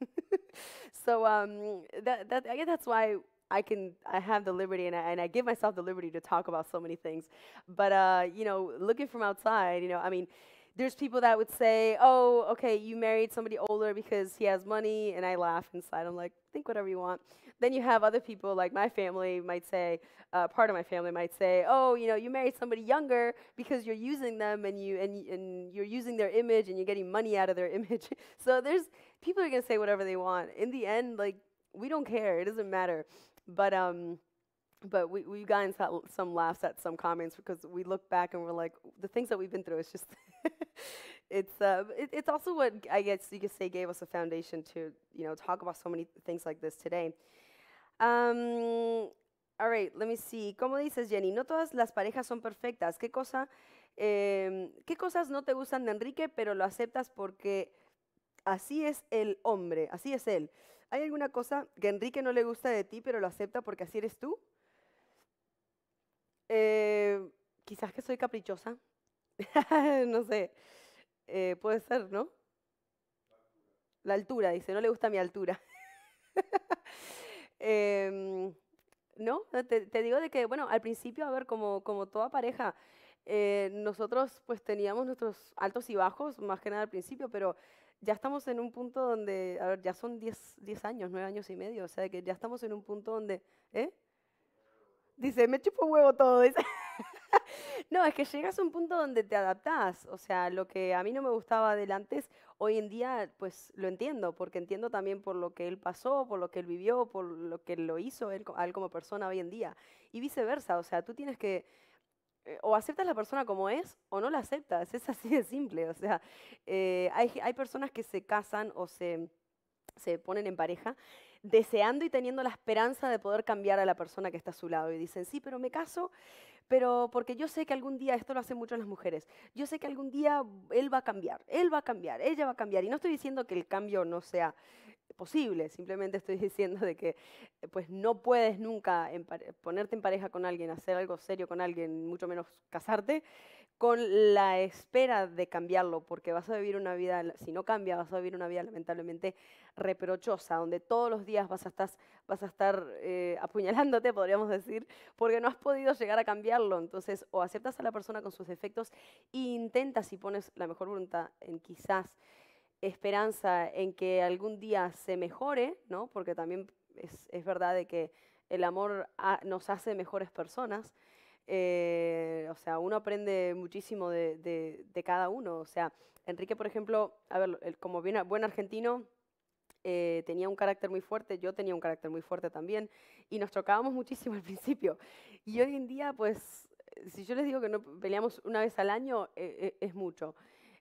so um, that, that, I guess that's why I can I have the liberty and I, and I give myself the liberty to talk about so many things. But uh, you know, looking from outside, you know, I mean, there's people that would say, oh, okay, you married somebody older because he has money, and I laugh inside. I'm like, think whatever you want. Then you have other people, like my family might say, uh, part of my family might say, oh, you know, you married somebody younger because you're using them and you and and you're using their image and you're getting money out of their image. so there's people are gonna say whatever they want. In the end, like we don't care. It doesn't matter. But um, but we, we guys had some laughs at some comments because we look back and we're like, the things that we've been through, it's just, it's, uh, it, it's also what I guess you could say gave us a foundation to, you know, talk about so many things like this today. Um, all right, let me see. Como dices, Jenny, no todas las parejas son perfectas. ¿Qué cosa, eh, qué cosas no te gustan de Enrique, pero lo aceptas porque así es el hombre, así es él? ¿Hay alguna cosa que Enrique no le gusta de ti, pero lo acepta porque así eres tú? Eh, quizás que soy caprichosa. no sé. Eh, puede ser, ¿no? La altura, dice. No le gusta mi altura. Em, no, te, digo de que, bueno, al principio, a ver, como, como toda pareja, eh, nosotros pues teníamos nuestros altos y bajos, más que nada al principio, pero ya estamos en un punto donde, a ver, ya son 10, años, 9 años y medio, o sea, que ya estamos en un punto donde, ¿eh? Dice, me chupo huevo todo. no, es que llegas a un punto donde te adaptás. O sea, lo que a mí no me gustaba del antes, hoy en día, pues lo entiendo, porque entiendo también por lo que él pasó, por lo que él vivió, por lo que lo hizo él, como persona hoy en día. Y viceversa. O sea, tú tienes que eh, o aceptas la persona como es o no la aceptas. Es así de simple. O sea, eh, hay, personas que se casan o se, se ponen en pareja deseando y teniendo la esperanza de poder cambiar a la persona que está a su lado. Y dicen, sí, pero me caso, pero porque yo sé que algún día, esto lo hacen mucho las mujeres, yo sé que algún día él va a cambiar, él va a cambiar, ella va a cambiar. Y no estoy diciendo que el cambio no sea posible, simplemente estoy diciendo de que pues no puedes nunca ponerte en pareja con alguien, hacer algo serio con alguien, mucho menos casarte, con la espera de cambiarlo, porque vas a vivir una vida, si no cambia, vas a vivir una vida lamentablemente reprochosa, donde todos los días vas a estar, eh, apuñalándote, podríamos decir, porque no has podido llegar a cambiarlo. Entonces, o aceptas a la persona con sus defectos e intentas y pones la mejor voluntad en quizás esperanza en que algún día se mejore, ¿no? porque también es, verdad de que el amor nos hace mejores personas. Eh, o sea, uno aprende muchísimo de, cada uno. O sea, Enrique, por ejemplo, a ver, como buen argentino, eh, tenía un carácter muy fuerte, yo tenía un carácter muy fuerte también, y nos chocábamos muchísimo al principio. Y hoy en día, pues, si yo les digo que no peleamos una vez al año, eh, es mucho.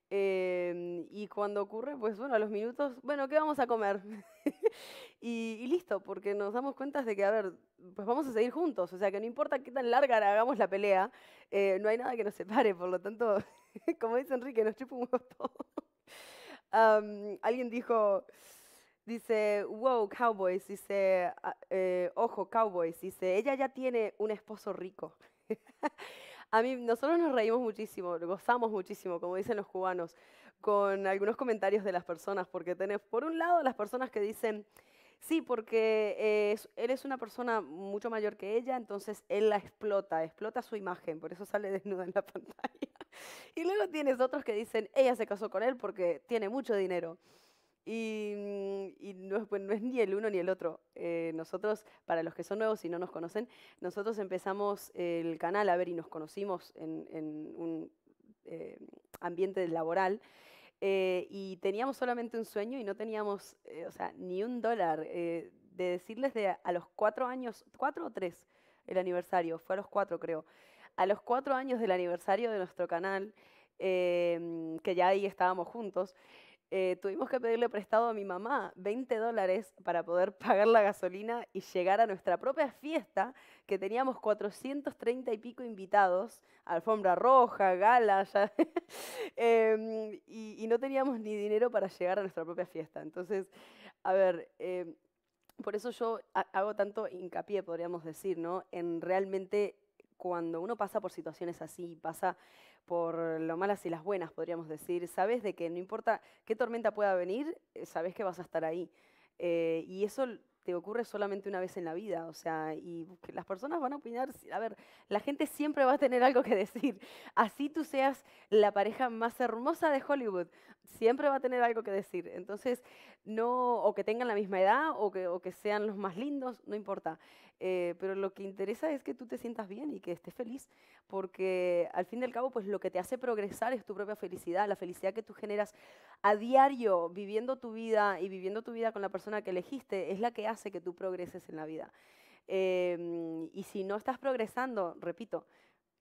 Em, y cuando ocurre, pues bueno, a los minutos, bueno, ¿qué vamos a comer? y, listo, porque nos damos cuenta de que, a ver, pues vamos a seguir juntos, o sea, que no importa qué tan larga hagamos la pelea, eh, no hay nada que nos separe, por lo tanto, como dice Enrique, nos chupamos todos. alguien dijo, dice, wow, cowboys, dice, ah, eh, ojo, cowboys, dice, ella ya tiene un esposo rico. A mí, nosotros nos reímos muchísimo, gozamos muchísimo, como dicen los cubanos, con algunos comentarios de las personas, porque tenés, por un lado, las personas que dicen, sí, porque eh, él es una persona mucho mayor que ella, entonces él la explota, explota su imagen, por eso sale desnuda en la pantalla. y luego tienes otros que dicen, ella se casó con él porque tiene mucho dinero. Y, mm, pues, no, es ni el uno ni el otro. Eh, nosotros, para los que son nuevos y no nos conocen, nosotros empezamos el canal a ver y nos conocimos en, un eh, ambiente laboral. Eh, y teníamos solamente un sueño y no teníamos, o sea, ni un dólar. de decirles de a, a los cuatro años, cuatro o tres, el aniversario, fue a los cuatro creo. A los cuatro años del aniversario de nuestro canal, que ya ahí estábamos juntos, eh, tuvimos que pedirle prestado a mi mamá 20 dólares para poder pagar la gasolina y llegar a nuestra propia fiesta, que teníamos 430 y pico invitados, alfombra roja, gala, em, y, no teníamos ni dinero para llegar a nuestra propia fiesta. Entonces, a ver, em, por eso yo hago tanto hincapié, podríamos decir, ¿no? en realmente cuando uno pasa por situaciones así, pasa por lo malas y las buenas, podríamos decir. Sabes de que no importa qué tormenta pueda venir, eh, sabes que vas a estar ahí. Eh, y eso te ocurre solamente una vez en la vida, o sea, y las personas van a opinar, a ver, la gente siempre va a tener algo que decir, así tú seas la pareja más hermosa de Hollywood, siempre va a tener algo que decir, entonces, no, o que tengan la misma edad, o que, o que sean los más lindos, no importa, eh, pero lo que interesa es que tú te sientas bien y que estés feliz, porque al fin y al cabo, pues lo que te hace progresar es tu propia felicidad, la felicidad que tú generas a diario viviendo tu vida y viviendo tu vida con la persona que elegiste, es la que hace que tú progreses en la vida. Em, y si no estás progresando, repito,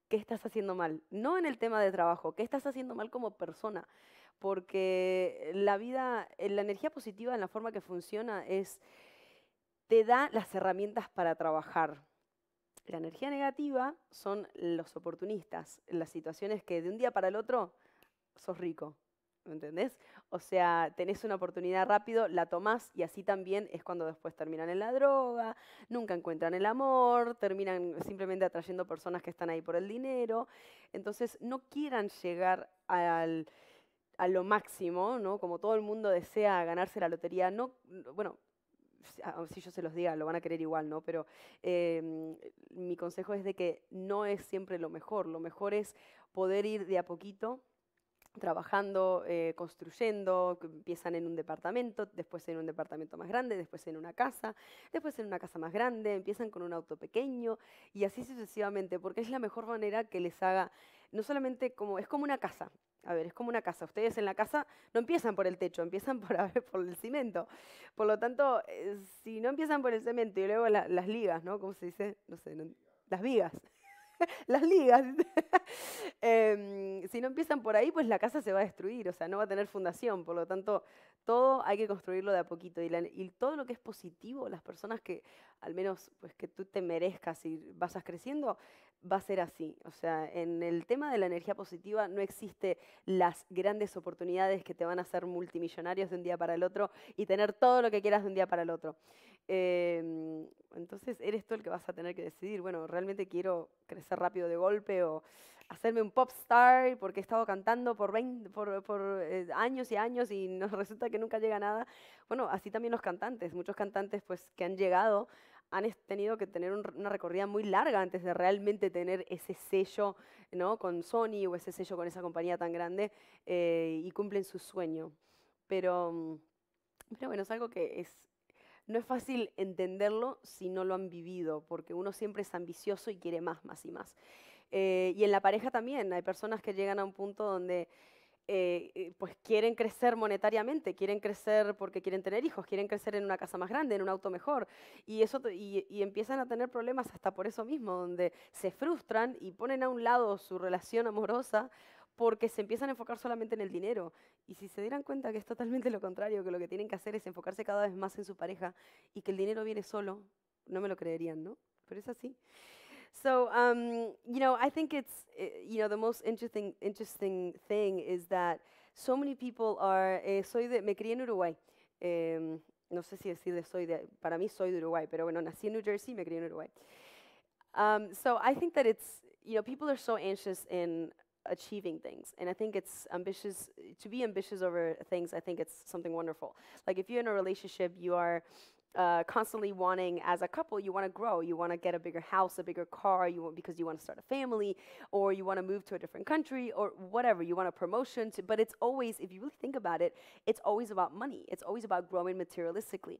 ¿qué estás haciendo mal? No en el tema de trabajo, ¿qué estás haciendo mal como persona? Porque la vida, la energía positiva en la forma que funciona es te da las herramientas para trabajar. La energía negativa son los oportunistas, las situaciones que de un día para el otro sos rico, ¿me entendés? O sea, tenés una oportunidad rápido, la tomás y así también es cuando después terminan en la droga, nunca encuentran el amor, terminan simplemente atrayendo personas que están ahí por el dinero. Entonces, no quieran llegar a lo máximo, ¿no? Como todo el mundo desea ganarse la lotería, no, bueno, Ah, si yo se los diga, lo van a querer igual, ¿no? Pero eh, mi consejo es de que no es siempre lo mejor, lo mejor es poder ir de a poquito trabajando, eh, construyendo, empiezan en un departamento, después en un departamento más grande, después en una casa, después en una casa más grande, empiezan con un auto pequeño y así sucesivamente, porque es la mejor manera que les haga, no solamente como, es como una casa, a ver, es como una casa. Ustedes en la casa no empiezan por el techo, empiezan por, ver, por el cemento. Por lo tanto, eh, si no empiezan por el cemento y luego las ligas, ¿no? ¿Cómo se dice? No sé, las vigas. las ligas. Em, si no empiezan por ahí, pues la casa se va a destruir, o sea, no va a tener fundación. Por lo tanto, todo hay que construirlo de a poquito. Y, y todo lo que es positivo, las personas que, al menos, pues que tú te merezcas y vasas creciendo, va a ser así. O sea, en el tema de la energía positiva no existe las grandes oportunidades que te van a hacer multimillonarios de un día para el otro y tener todo lo que quieras de un día para el otro. Em, entonces, eres tú el que vas a tener que decidir, bueno, realmente quiero crecer rápido de golpe o hacerme un pop star porque he estado cantando por, eh, años y años y nos resulta que nunca llega nada. Bueno, así también los cantantes, muchos cantantes pues que han llegado han tenido que tener una recorrida muy larga antes de realmente tener ese sello ¿no? con Sony o ese sello con esa compañía tan grande eh, y cumplen su sueño. Pero, mm, pero bueno, es algo que es, no es fácil entenderlo si no lo han vivido, porque uno siempre es ambicioso y quiere más, más y más. Eh, y en la pareja también, hay personas que llegan a un punto donde eh, eh, pues quieren crecer monetariamente, quieren crecer porque quieren tener hijos, quieren crecer en una casa más grande, en un auto mejor, y, eso y, empiezan a tener problemas hasta por eso mismo, donde se frustran y ponen a un lado su relación amorosa porque se empiezan a enfocar solamente en el dinero. Y si se dieran cuenta que es totalmente lo contrario, que lo que tienen que hacer es enfocarse cada vez más en su pareja y que el dinero viene solo, no me lo creerían, ¿no? Pero es así. So, um, you know, I think it's, eh, you know, the most interesting, interesting thing is that so many people are, eh, soy de, me crié en Uruguay. Eh, no sé si decirle soy de, para mí soy de Uruguay, pero bueno, nací en New Jersey, me crié en Uruguay. Um, so I think that it's, you know, people are so anxious in achieving things. And I think it's ambitious, to be ambitious over things, I think it's something wonderful. Like if you're in a relationship, you are, uh, constantly wanting as a couple you want to grow you want to get a bigger house a bigger car you want because you want to start a family or you want to move to a different country or whatever you want a promotion to, but it's always if you really think about it it's always about money it's always about growing materialistically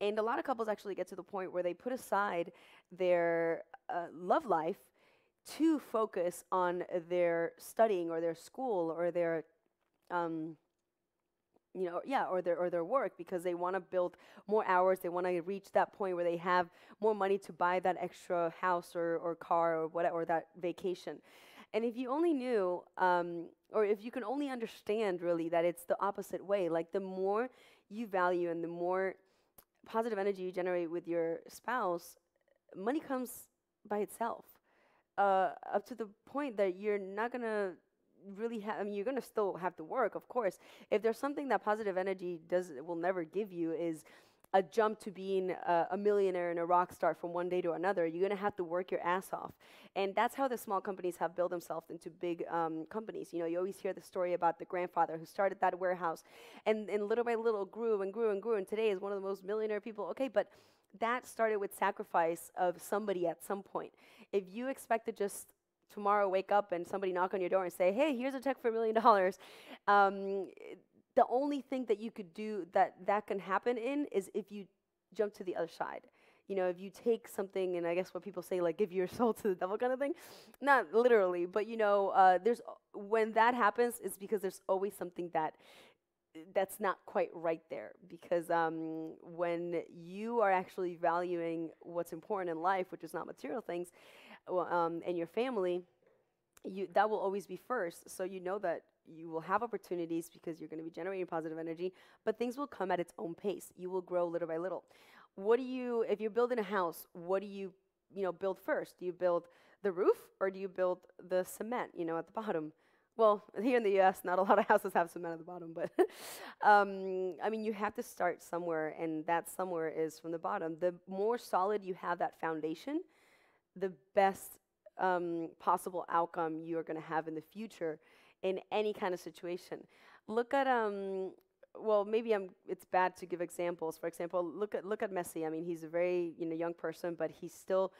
and a lot of couples actually get to the point where they put aside their uh, love life to focus on their studying or their school or their um, you know, yeah, or their or their work because they want to build more hours. They want to reach that point where they have more money to buy that extra house or, or car or whatever or that vacation. And if you only knew, um, or if you can only understand really that it's the opposite way. Like the more you value and the more positive energy you generate with your spouse, money comes by itself. Uh, up to the point that you're not gonna really have, I mean, you're going to still have to work, of course. If there's something that positive energy does will never give you is a jump to being a, a, millionaire and a rock star from one day to another. You're gonna have to work your ass off, and that's how the small companies have built themselves into big um, companies. You know, you always hear the story about the grandfather who started that warehouse, and and little by little grew and grew and grew, and today is one of the most millionaire people. Okay, but that started with sacrifice of somebody at some point. If you expect to just tomorrow wake up and somebody knock on your door and say, hey, here's a check for a million dollars. Um, the only thing that you could do that that can happen in is if you jump to the other side. You know, if you take something, and I guess what people say, like, give your soul to the devil kind of thing. Not literally, but you know, uh, there's when that happens, it's because there's always something that that's not quite right there because um, when you are actually valuing what's important in life, which is not material things, um, and your family, you, that will always be first. So you know that you will have opportunities because you're going to be generating positive energy, but things will come at its own pace. You will grow little by little. What do you, if you're building a house, what do you, you know, build first? Do you build the roof or do you build the cement, you know, at the bottom? Well, here in the U.S., not a lot of houses have cement at the bottom, but um, I mean, you have to start somewhere, and that somewhere is from the bottom. The more solid you have that foundation, the best um, possible outcome you are going to have in the future in any kind of situation. Look at um, well, maybe I'm, it's bad to give examples. For example, look at look at Messi. I mean, he's a very you know young person, but he's still,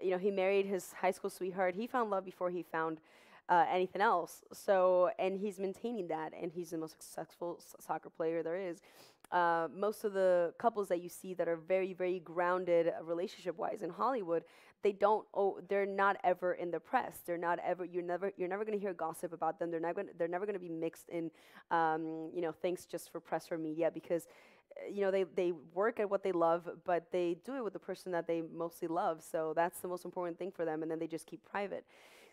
you know, he married his high school sweetheart. He found love before he found uh, anything else. So, and he's maintaining that, and he's the most successful soccer player there is. Uh, most of the couples that you see that are very, very grounded relationship-wise in Hollywood, they don't oh, they're not ever in the press they're not ever you're never you're never going to hear gossip about them they're not going they're never going to be mixed in um, you know things just for press or media because eh, you know they, they work at what they love but they do it with the person that they mostly love so that's the most important thing for them and then they just keep private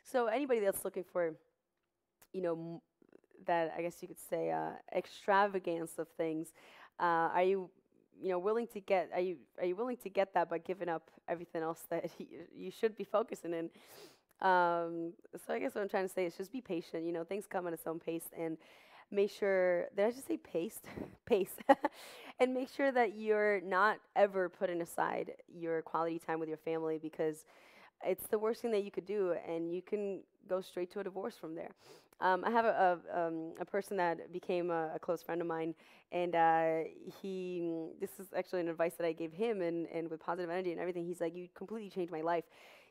so anybody that's looking for you know that i guess you could say uh, extravagance of things uh, are you you know, willing to get, are you, are you willing to get that by giving up everything else that you, you should be focusing in? Um, so I guess what I'm trying to say is just be patient. You know, things come at its own pace and make sure, did I just say pace? pace. and make sure that you're not ever putting aside your quality time with your family because it's the worst thing that you could do and you can go straight to a divorce from there. Um, I have a, a, um, a, person that became a, a, close friend of mine, and uh, he, this is actually an advice that I gave him, and, and with positive energy and everything, he's like, You completely changed my life.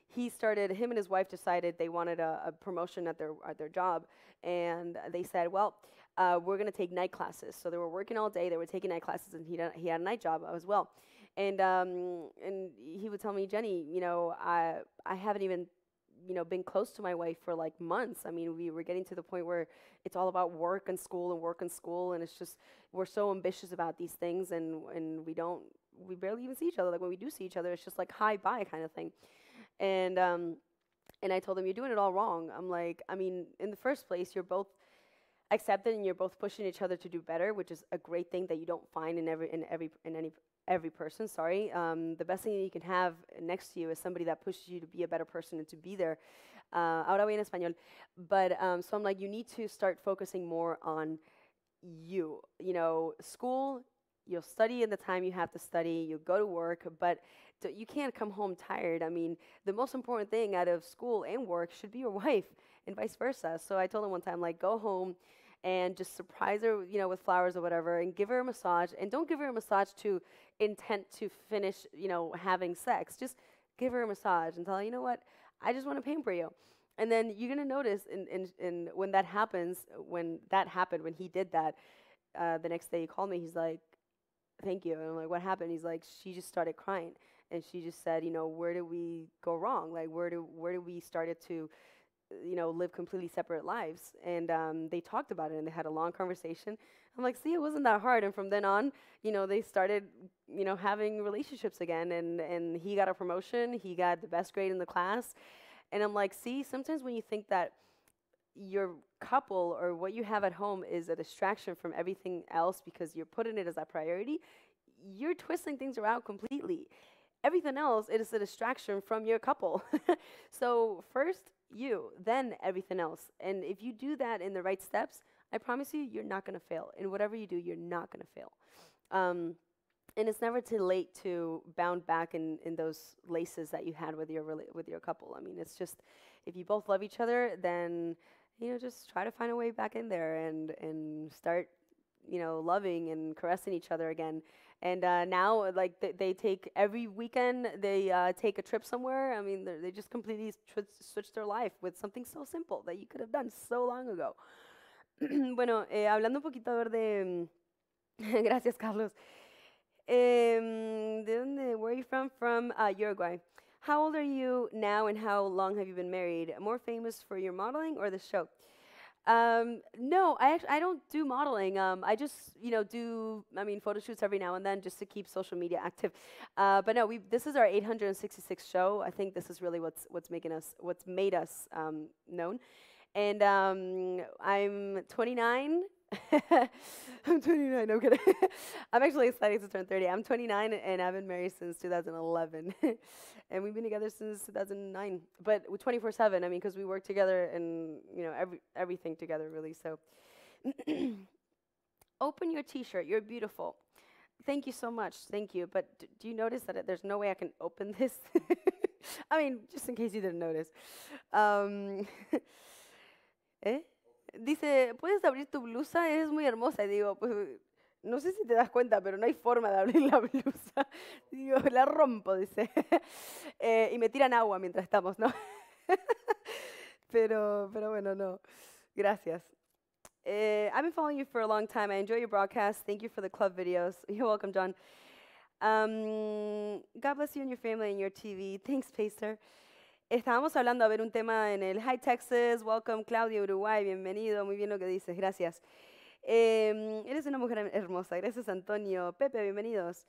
He started, him and his wife decided they wanted a, promotion at their, at their job, and they said, Well, uh, we're going to take night classes. So they were working all day, they were taking night classes, and he, done, he had a night job as well. And, um, and he would tell me, Jenny, you know, I, I haven't even you know, been close to my wife for like months. I mean, we were getting to the point where it's all about work and school and work and school, and it's just we're so ambitious about these things, and and we don't we barely even see each other. Like when we do see each other, it's just like hi bye kind of thing, and um, and I told him you're doing it all wrong. I'm like, I mean, in the first place, you're both accepted and you're both pushing each other to do better, which is a great thing that you don't find in every in every in any every person, sorry, um, the best thing that you can have next to you is somebody that pushes you to be a better person and to be there. Uh, ahora voy en español. But um, so I'm like, you need to start focusing more on you. You know, school, you'll study in the time you have to study, you'll go to work, but you can't come home tired. I mean, the most important thing out of school and work should be your wife and vice versa. So I told him one time, like, go home and just surprise her, you know, with flowers or whatever, and give her a massage. And don't give her a massage to, intent to finish, you know, having sex. Just give her a massage and tell her, you know what, I just want to pamper you. And then you're gonna notice, in, in, in when that happens, when that happened, when he did that, uh, the next day he called me. He's like, "Thank you." And I'm like, "What happened?" He's like, "She just started crying, and she just said, you know, where did we go wrong? Like, where do where did we started to, you know, live completely separate lives?" And um, they talked about it, and they had a long conversation. I'm like, see, it wasn't that hard. And from then on, you know, they started, you know, having relationships again. And, and he got a promotion. He got the best grade in the class. And I'm like, see, sometimes when you think that your couple or what you have at home is a distraction from everything else because you're putting it as a priority, you're twisting things around completely. Everything else it is a distraction from your couple. so first you, then everything else. And if you do that in the right steps, I promise you, you're not going to fail. In whatever you do, you're not going to fail. Um, and it's never too late to bound back in, in those laces that you had with your with your couple. I mean, it's just if you both love each other, then you know just try to find a way back in there and and start you know loving and caressing each other again. And uh, now, like th- they take every weekend, they uh, take a trip somewhere. I mean, they just completely tr- switched their life with something so simple that you could have done so long ago. bueno, eh, hablando un poquito a ver de... Mm, gracias, Carlos. Um, ¿De dónde? Where are you from? From uh, Uruguay. How old are you now and how long have you been married? More famous for your modeling or the show? Um, no, I, I don't do modeling. Um, I just, you know, do, I mean, photo shoots every now and then just to keep social media active. Uh, but no, we this is our 866 show. I think this is really what's, what's making us, what's made us um, known and um, I'm 29. I'm 29. No kidding. I'm actually excited to turn 30. I'm 29 and I've been married since 2011, and we've been together since 2009. But 24/7. I mean, because we work together and you know every everything together really. So, open your T-shirt. You're beautiful. Thank you so much. Thank you. But do you notice that uh, there's no way I can open this? I mean, just in case you didn't notice. Um, ¿Eh? Dice, ¿puedes abrir tu blusa? Es muy hermosa. Y digo, pues no sé si te das cuenta, pero no hay forma de abrir la blusa. Digo, la rompo, dice. eh, y me tiran agua mientras estamos, ¿no? pero, pero bueno, no. Gracias. eh' I've been following you for a long time. I enjoy your broadcast. Thank you for the club videos. You're welcome, John. Um, God bless you and your family and your TV. Thanks, Pacer. Estábamos hablando, a ver, un tema en el High Texas. Welcome, Claudia, Uruguay. Bienvenido. Muy bien lo que dices. Gracias. Eh, eres una mujer hermosa. Gracias, Antonio. Pepe, bienvenidos.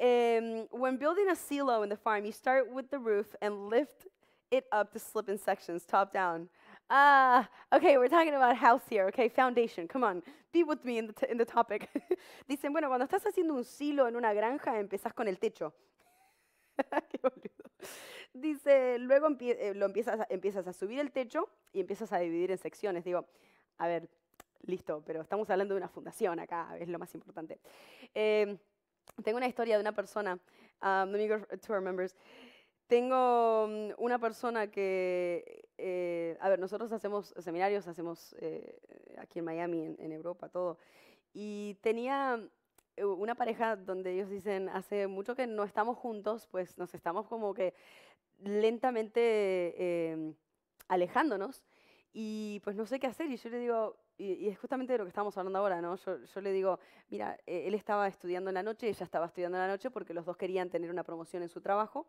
Um, when building a silo in the farm, you start with the roof and lift it up to slip in sections, top down. Ah, okay, we're talking about house here, okay, foundation, come on, be with me in the, in the topic. Dicen, bueno, cuando estás haciendo un silo en una granja, empezás con el techo. Qué boludo. Dice, luego eh, lo empiezas, a, empiezas a subir el techo y empiezas a dividir en secciones. Digo, a ver, listo, pero estamos hablando de una fundación acá, es lo más importante. Em, tengo una historia de una persona, um, let me to members. Tengo mm, una persona que, eh, a ver, nosotros hacemos seminarios, hacemos eh, aquí en Miami, en Europa, todo. Y tenía una pareja donde ellos dicen, hace mucho que no estamos juntos, pues nos estamos como que lentamente em, alejándonos y pues no sé qué hacer y yo le digo, y, es justamente de lo que estamos hablando ahora, ¿no? Yo, le digo, mira, eh, él estaba estudiando en la noche, ella estaba estudiando en la noche porque los dos querían tener una promoción en su trabajo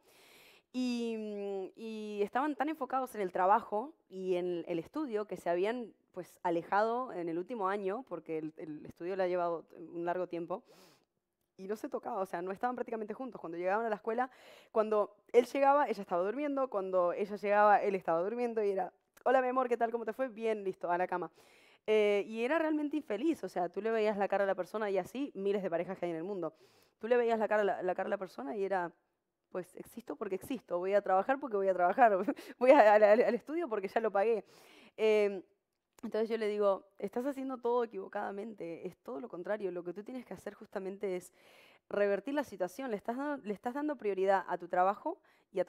mm, y, estaban tan enfocados en el trabajo y en el estudio que se habían pues alejado en el último año porque el, el estudio le ha llevado un largo tiempo y no se tocaba, o sea, no estaban prácticamente juntos. Cuando llegaban a la escuela, cuando él llegaba, ella estaba durmiendo, cuando ella llegaba, él estaba durmiendo y era, hola mi amor, ¿qué tal? ¿Cómo te fue? Bien, listo, a la cama. Eh, y era realmente infeliz, o sea, tú le veías la cara a la persona y así miles de parejas que hay en el mundo. Tú le veías la cara, la, cara a la persona y era, pues existo porque existo, voy a trabajar porque voy a trabajar, voy al estudio porque ya lo pagué. Eh, entonces yo le digo, estás haciendo todo equivocadamente, es todo lo contrario, lo que tú tienes que hacer justamente es revertir la situación, le estás dando, le estás dando prioridad a tu trabajo y,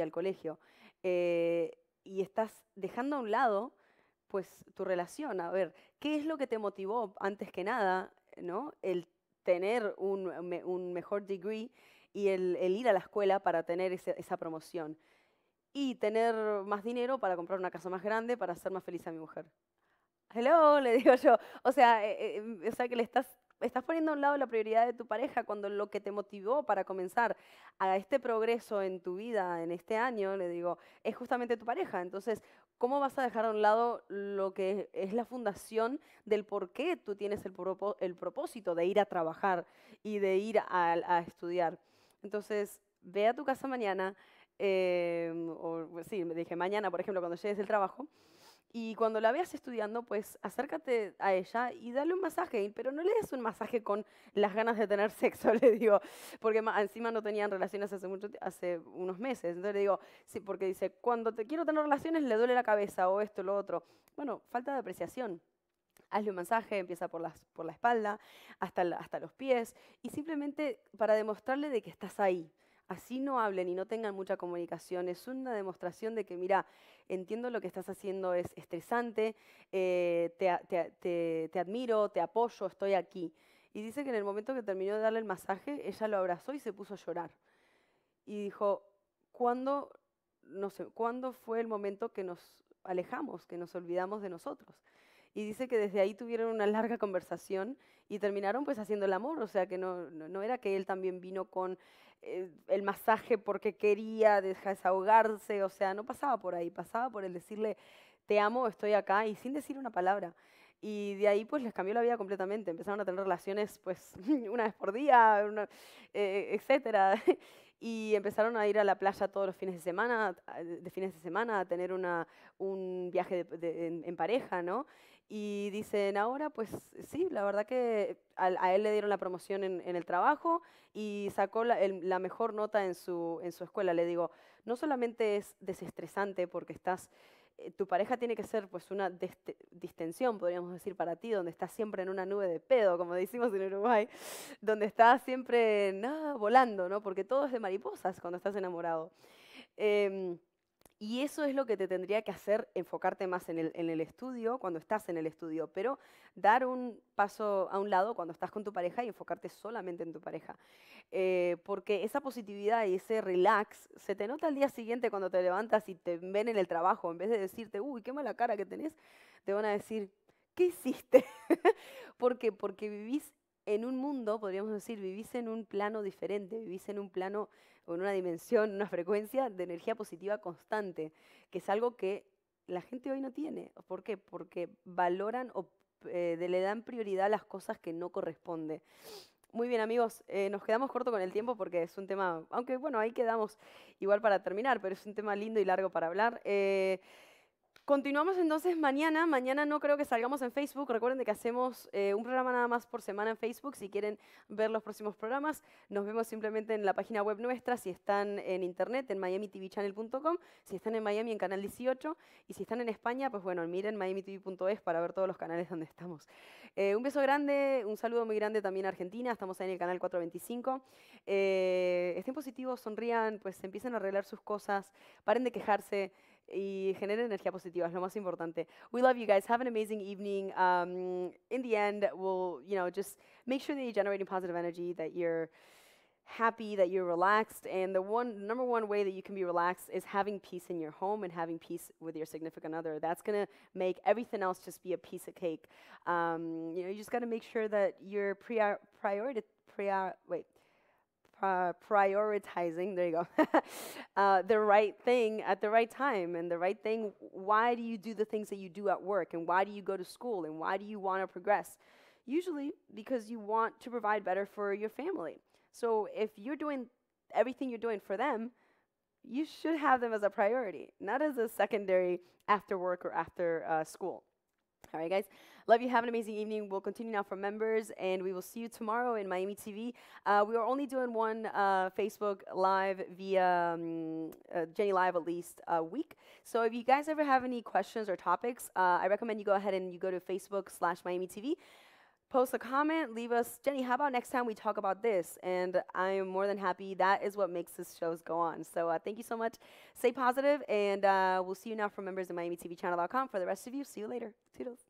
al colegio, eh, y estás dejando a un lado pues tu relación, a ver, ¿qué es lo que te motivó antes que nada, ¿no? el tener un, un mejor degree y el, ir a la escuela para tener esa promoción? Y tener más dinero para comprar una casa más grande, para hacer más feliz a mi mujer hello, le digo yo. O sea, eh, eh, mm, o sea que le estás, estás poniendo a un lado la prioridad de tu pareja cuando lo que te motivó para comenzar a este progreso en tu vida en este año, le digo, es justamente tu pareja. Entonces, ¿cómo vas a dejar a un lado lo que es la fundación del por qué tú tienes el, propósito de ir a trabajar y de ir a, a estudiar? Entonces, ve a tu casa mañana. Em, o, pues sí, me dije mañana, por ejemplo, cuando llegues del trabajo, y cuando la veas estudiando, pues acércate a ella y dale un masaje, pero no le des un masaje con las ganas de tener sexo, le digo, porque encima no tenían relaciones hace, mucho, hace unos meses. Entonces le digo, sí, porque dice, cuando te quiero tener relaciones le duele la cabeza o esto, o lo otro. Bueno, falta de apreciación. Hazle un masaje, empieza por, por la espalda, hasta, hasta los pies, y simplemente para demostrarle de que estás ahí así no hablen y no tengan mucha comunicación, es una demostración de que, mira, entiendo lo que estás haciendo, es estresante, eh, te, admiro, te apoyo, estoy aquí. Y dice que en el momento que terminó de darle el masaje, ella lo abrazó y se puso a llorar. Y dijo, ¿cuándo, no sé, ¿cuándo fue el momento que nos alejamos, que nos olvidamos de nosotros? y dice que desde ahí tuvieron una larga conversación y terminaron pues haciendo el amor, o sea que no era que él también vino con eh, el masaje porque quería, desahogarse, o sea, no pasaba por ahí, pasaba por el decirle, te amo, estoy acá, y sin decir una palabra. Y de ahí pues les cambió la vida completamente, empezaron a tener relaciones pues una vez por día, una, eh, etcétera. y empezaron a ir a la playa todos los fines de semana, de fines de semana, a tener una, un viaje en, pareja, ¿no? Y dicen, ahora pues sí, la verdad que a, él le dieron la promoción en, el trabajo y sacó la, mejor nota en su, en su escuela. Le digo, no solamente es desestresante porque estás, eh, tu pareja tiene que ser pues una distensión, podríamos decir, para ti, donde estás siempre en una nube de pedo, como decimos en Uruguay, donde estás siempre nada volando, ¿no? Porque todo es de mariposas cuando estás enamorado. Em, y eso es lo que te tendría que hacer enfocarte más en el, estudio cuando estás en el estudio, pero dar un paso a un lado cuando estás con tu pareja y enfocarte solamente en tu pareja. Eh, porque esa positividad y ese relax se te nota al día siguiente cuando te levantas y te ven en el trabajo. En vez de decirte, uy, qué mala cara que tenés, te van a decir, ¿qué hiciste? porque Porque vivís en un mundo, podríamos decir, vivís en un plano diferente, vivís en un plano con una dimensión, una frecuencia de energía positiva constante, que es algo que la gente hoy no tiene. ¿Por qué? Porque valoran o eh, le dan prioridad a las cosas que no corresponden. Muy bien amigos, eh, nos quedamos corto con el tiempo porque es un tema, aunque bueno, ahí quedamos igual para terminar, pero es un tema lindo y largo para hablar. Eh, Continuamos entonces mañana. Mañana no creo que salgamos en Facebook. Recuerden que hacemos eh, un programa nada más por semana en Facebook. Si quieren ver los próximos programas, nos vemos simplemente en la página web nuestra. Si están en internet, en miamitvchannel.com. Si están en Miami, en Canal 18. Y si están en España, pues bueno, miren miamitv.es para ver todos los canales donde estamos. Eh, un beso grande, un saludo muy grande también a Argentina. Estamos ahí en el canal 425. Eh, estén positivos, sonrían, pues empiecen a arreglar sus cosas. Paren de quejarse. y genera energía positiva, es lo más importante. We love you guys. Have an amazing evening. Um, in the end, we'll, you know, just make sure that you're generating positive energy, that you're happy, that you're relaxed. And the one number one way that you can be relaxed is having peace in your home and having peace with your significant other. That's gonna make everything else just be a piece of cake. Um, you know, you just gotta make sure that you're prior, priority, prior, wait, prioritizing, there you go, uh, the right thing at the right time and the right thing. Why do you do the things that you do at work and why do you go to school and why do you want to progress? Usually because you want to provide better for your family. So if you're doing everything you're doing for them, you should have them as a priority, not as a secondary after work or after uh, school. All right, guys. Love you. Have an amazing evening. We'll continue now for members, and we will see you tomorrow in Miami TV. Uh, we are only doing one uh, Facebook Live via um, uh, Jenny Live at least a week. So if you guys ever have any questions or topics, uh, I recommend you go ahead and you go to Facebook slash Miami TV post a comment, leave us, Jenny, how about next time we talk about this? And I am more than happy. That is what makes this shows go on. So uh, thank you so much. Stay positive, and uh, we'll see you now from members of MiamiTVChannel.com. For the rest of you, see you later. Toodles.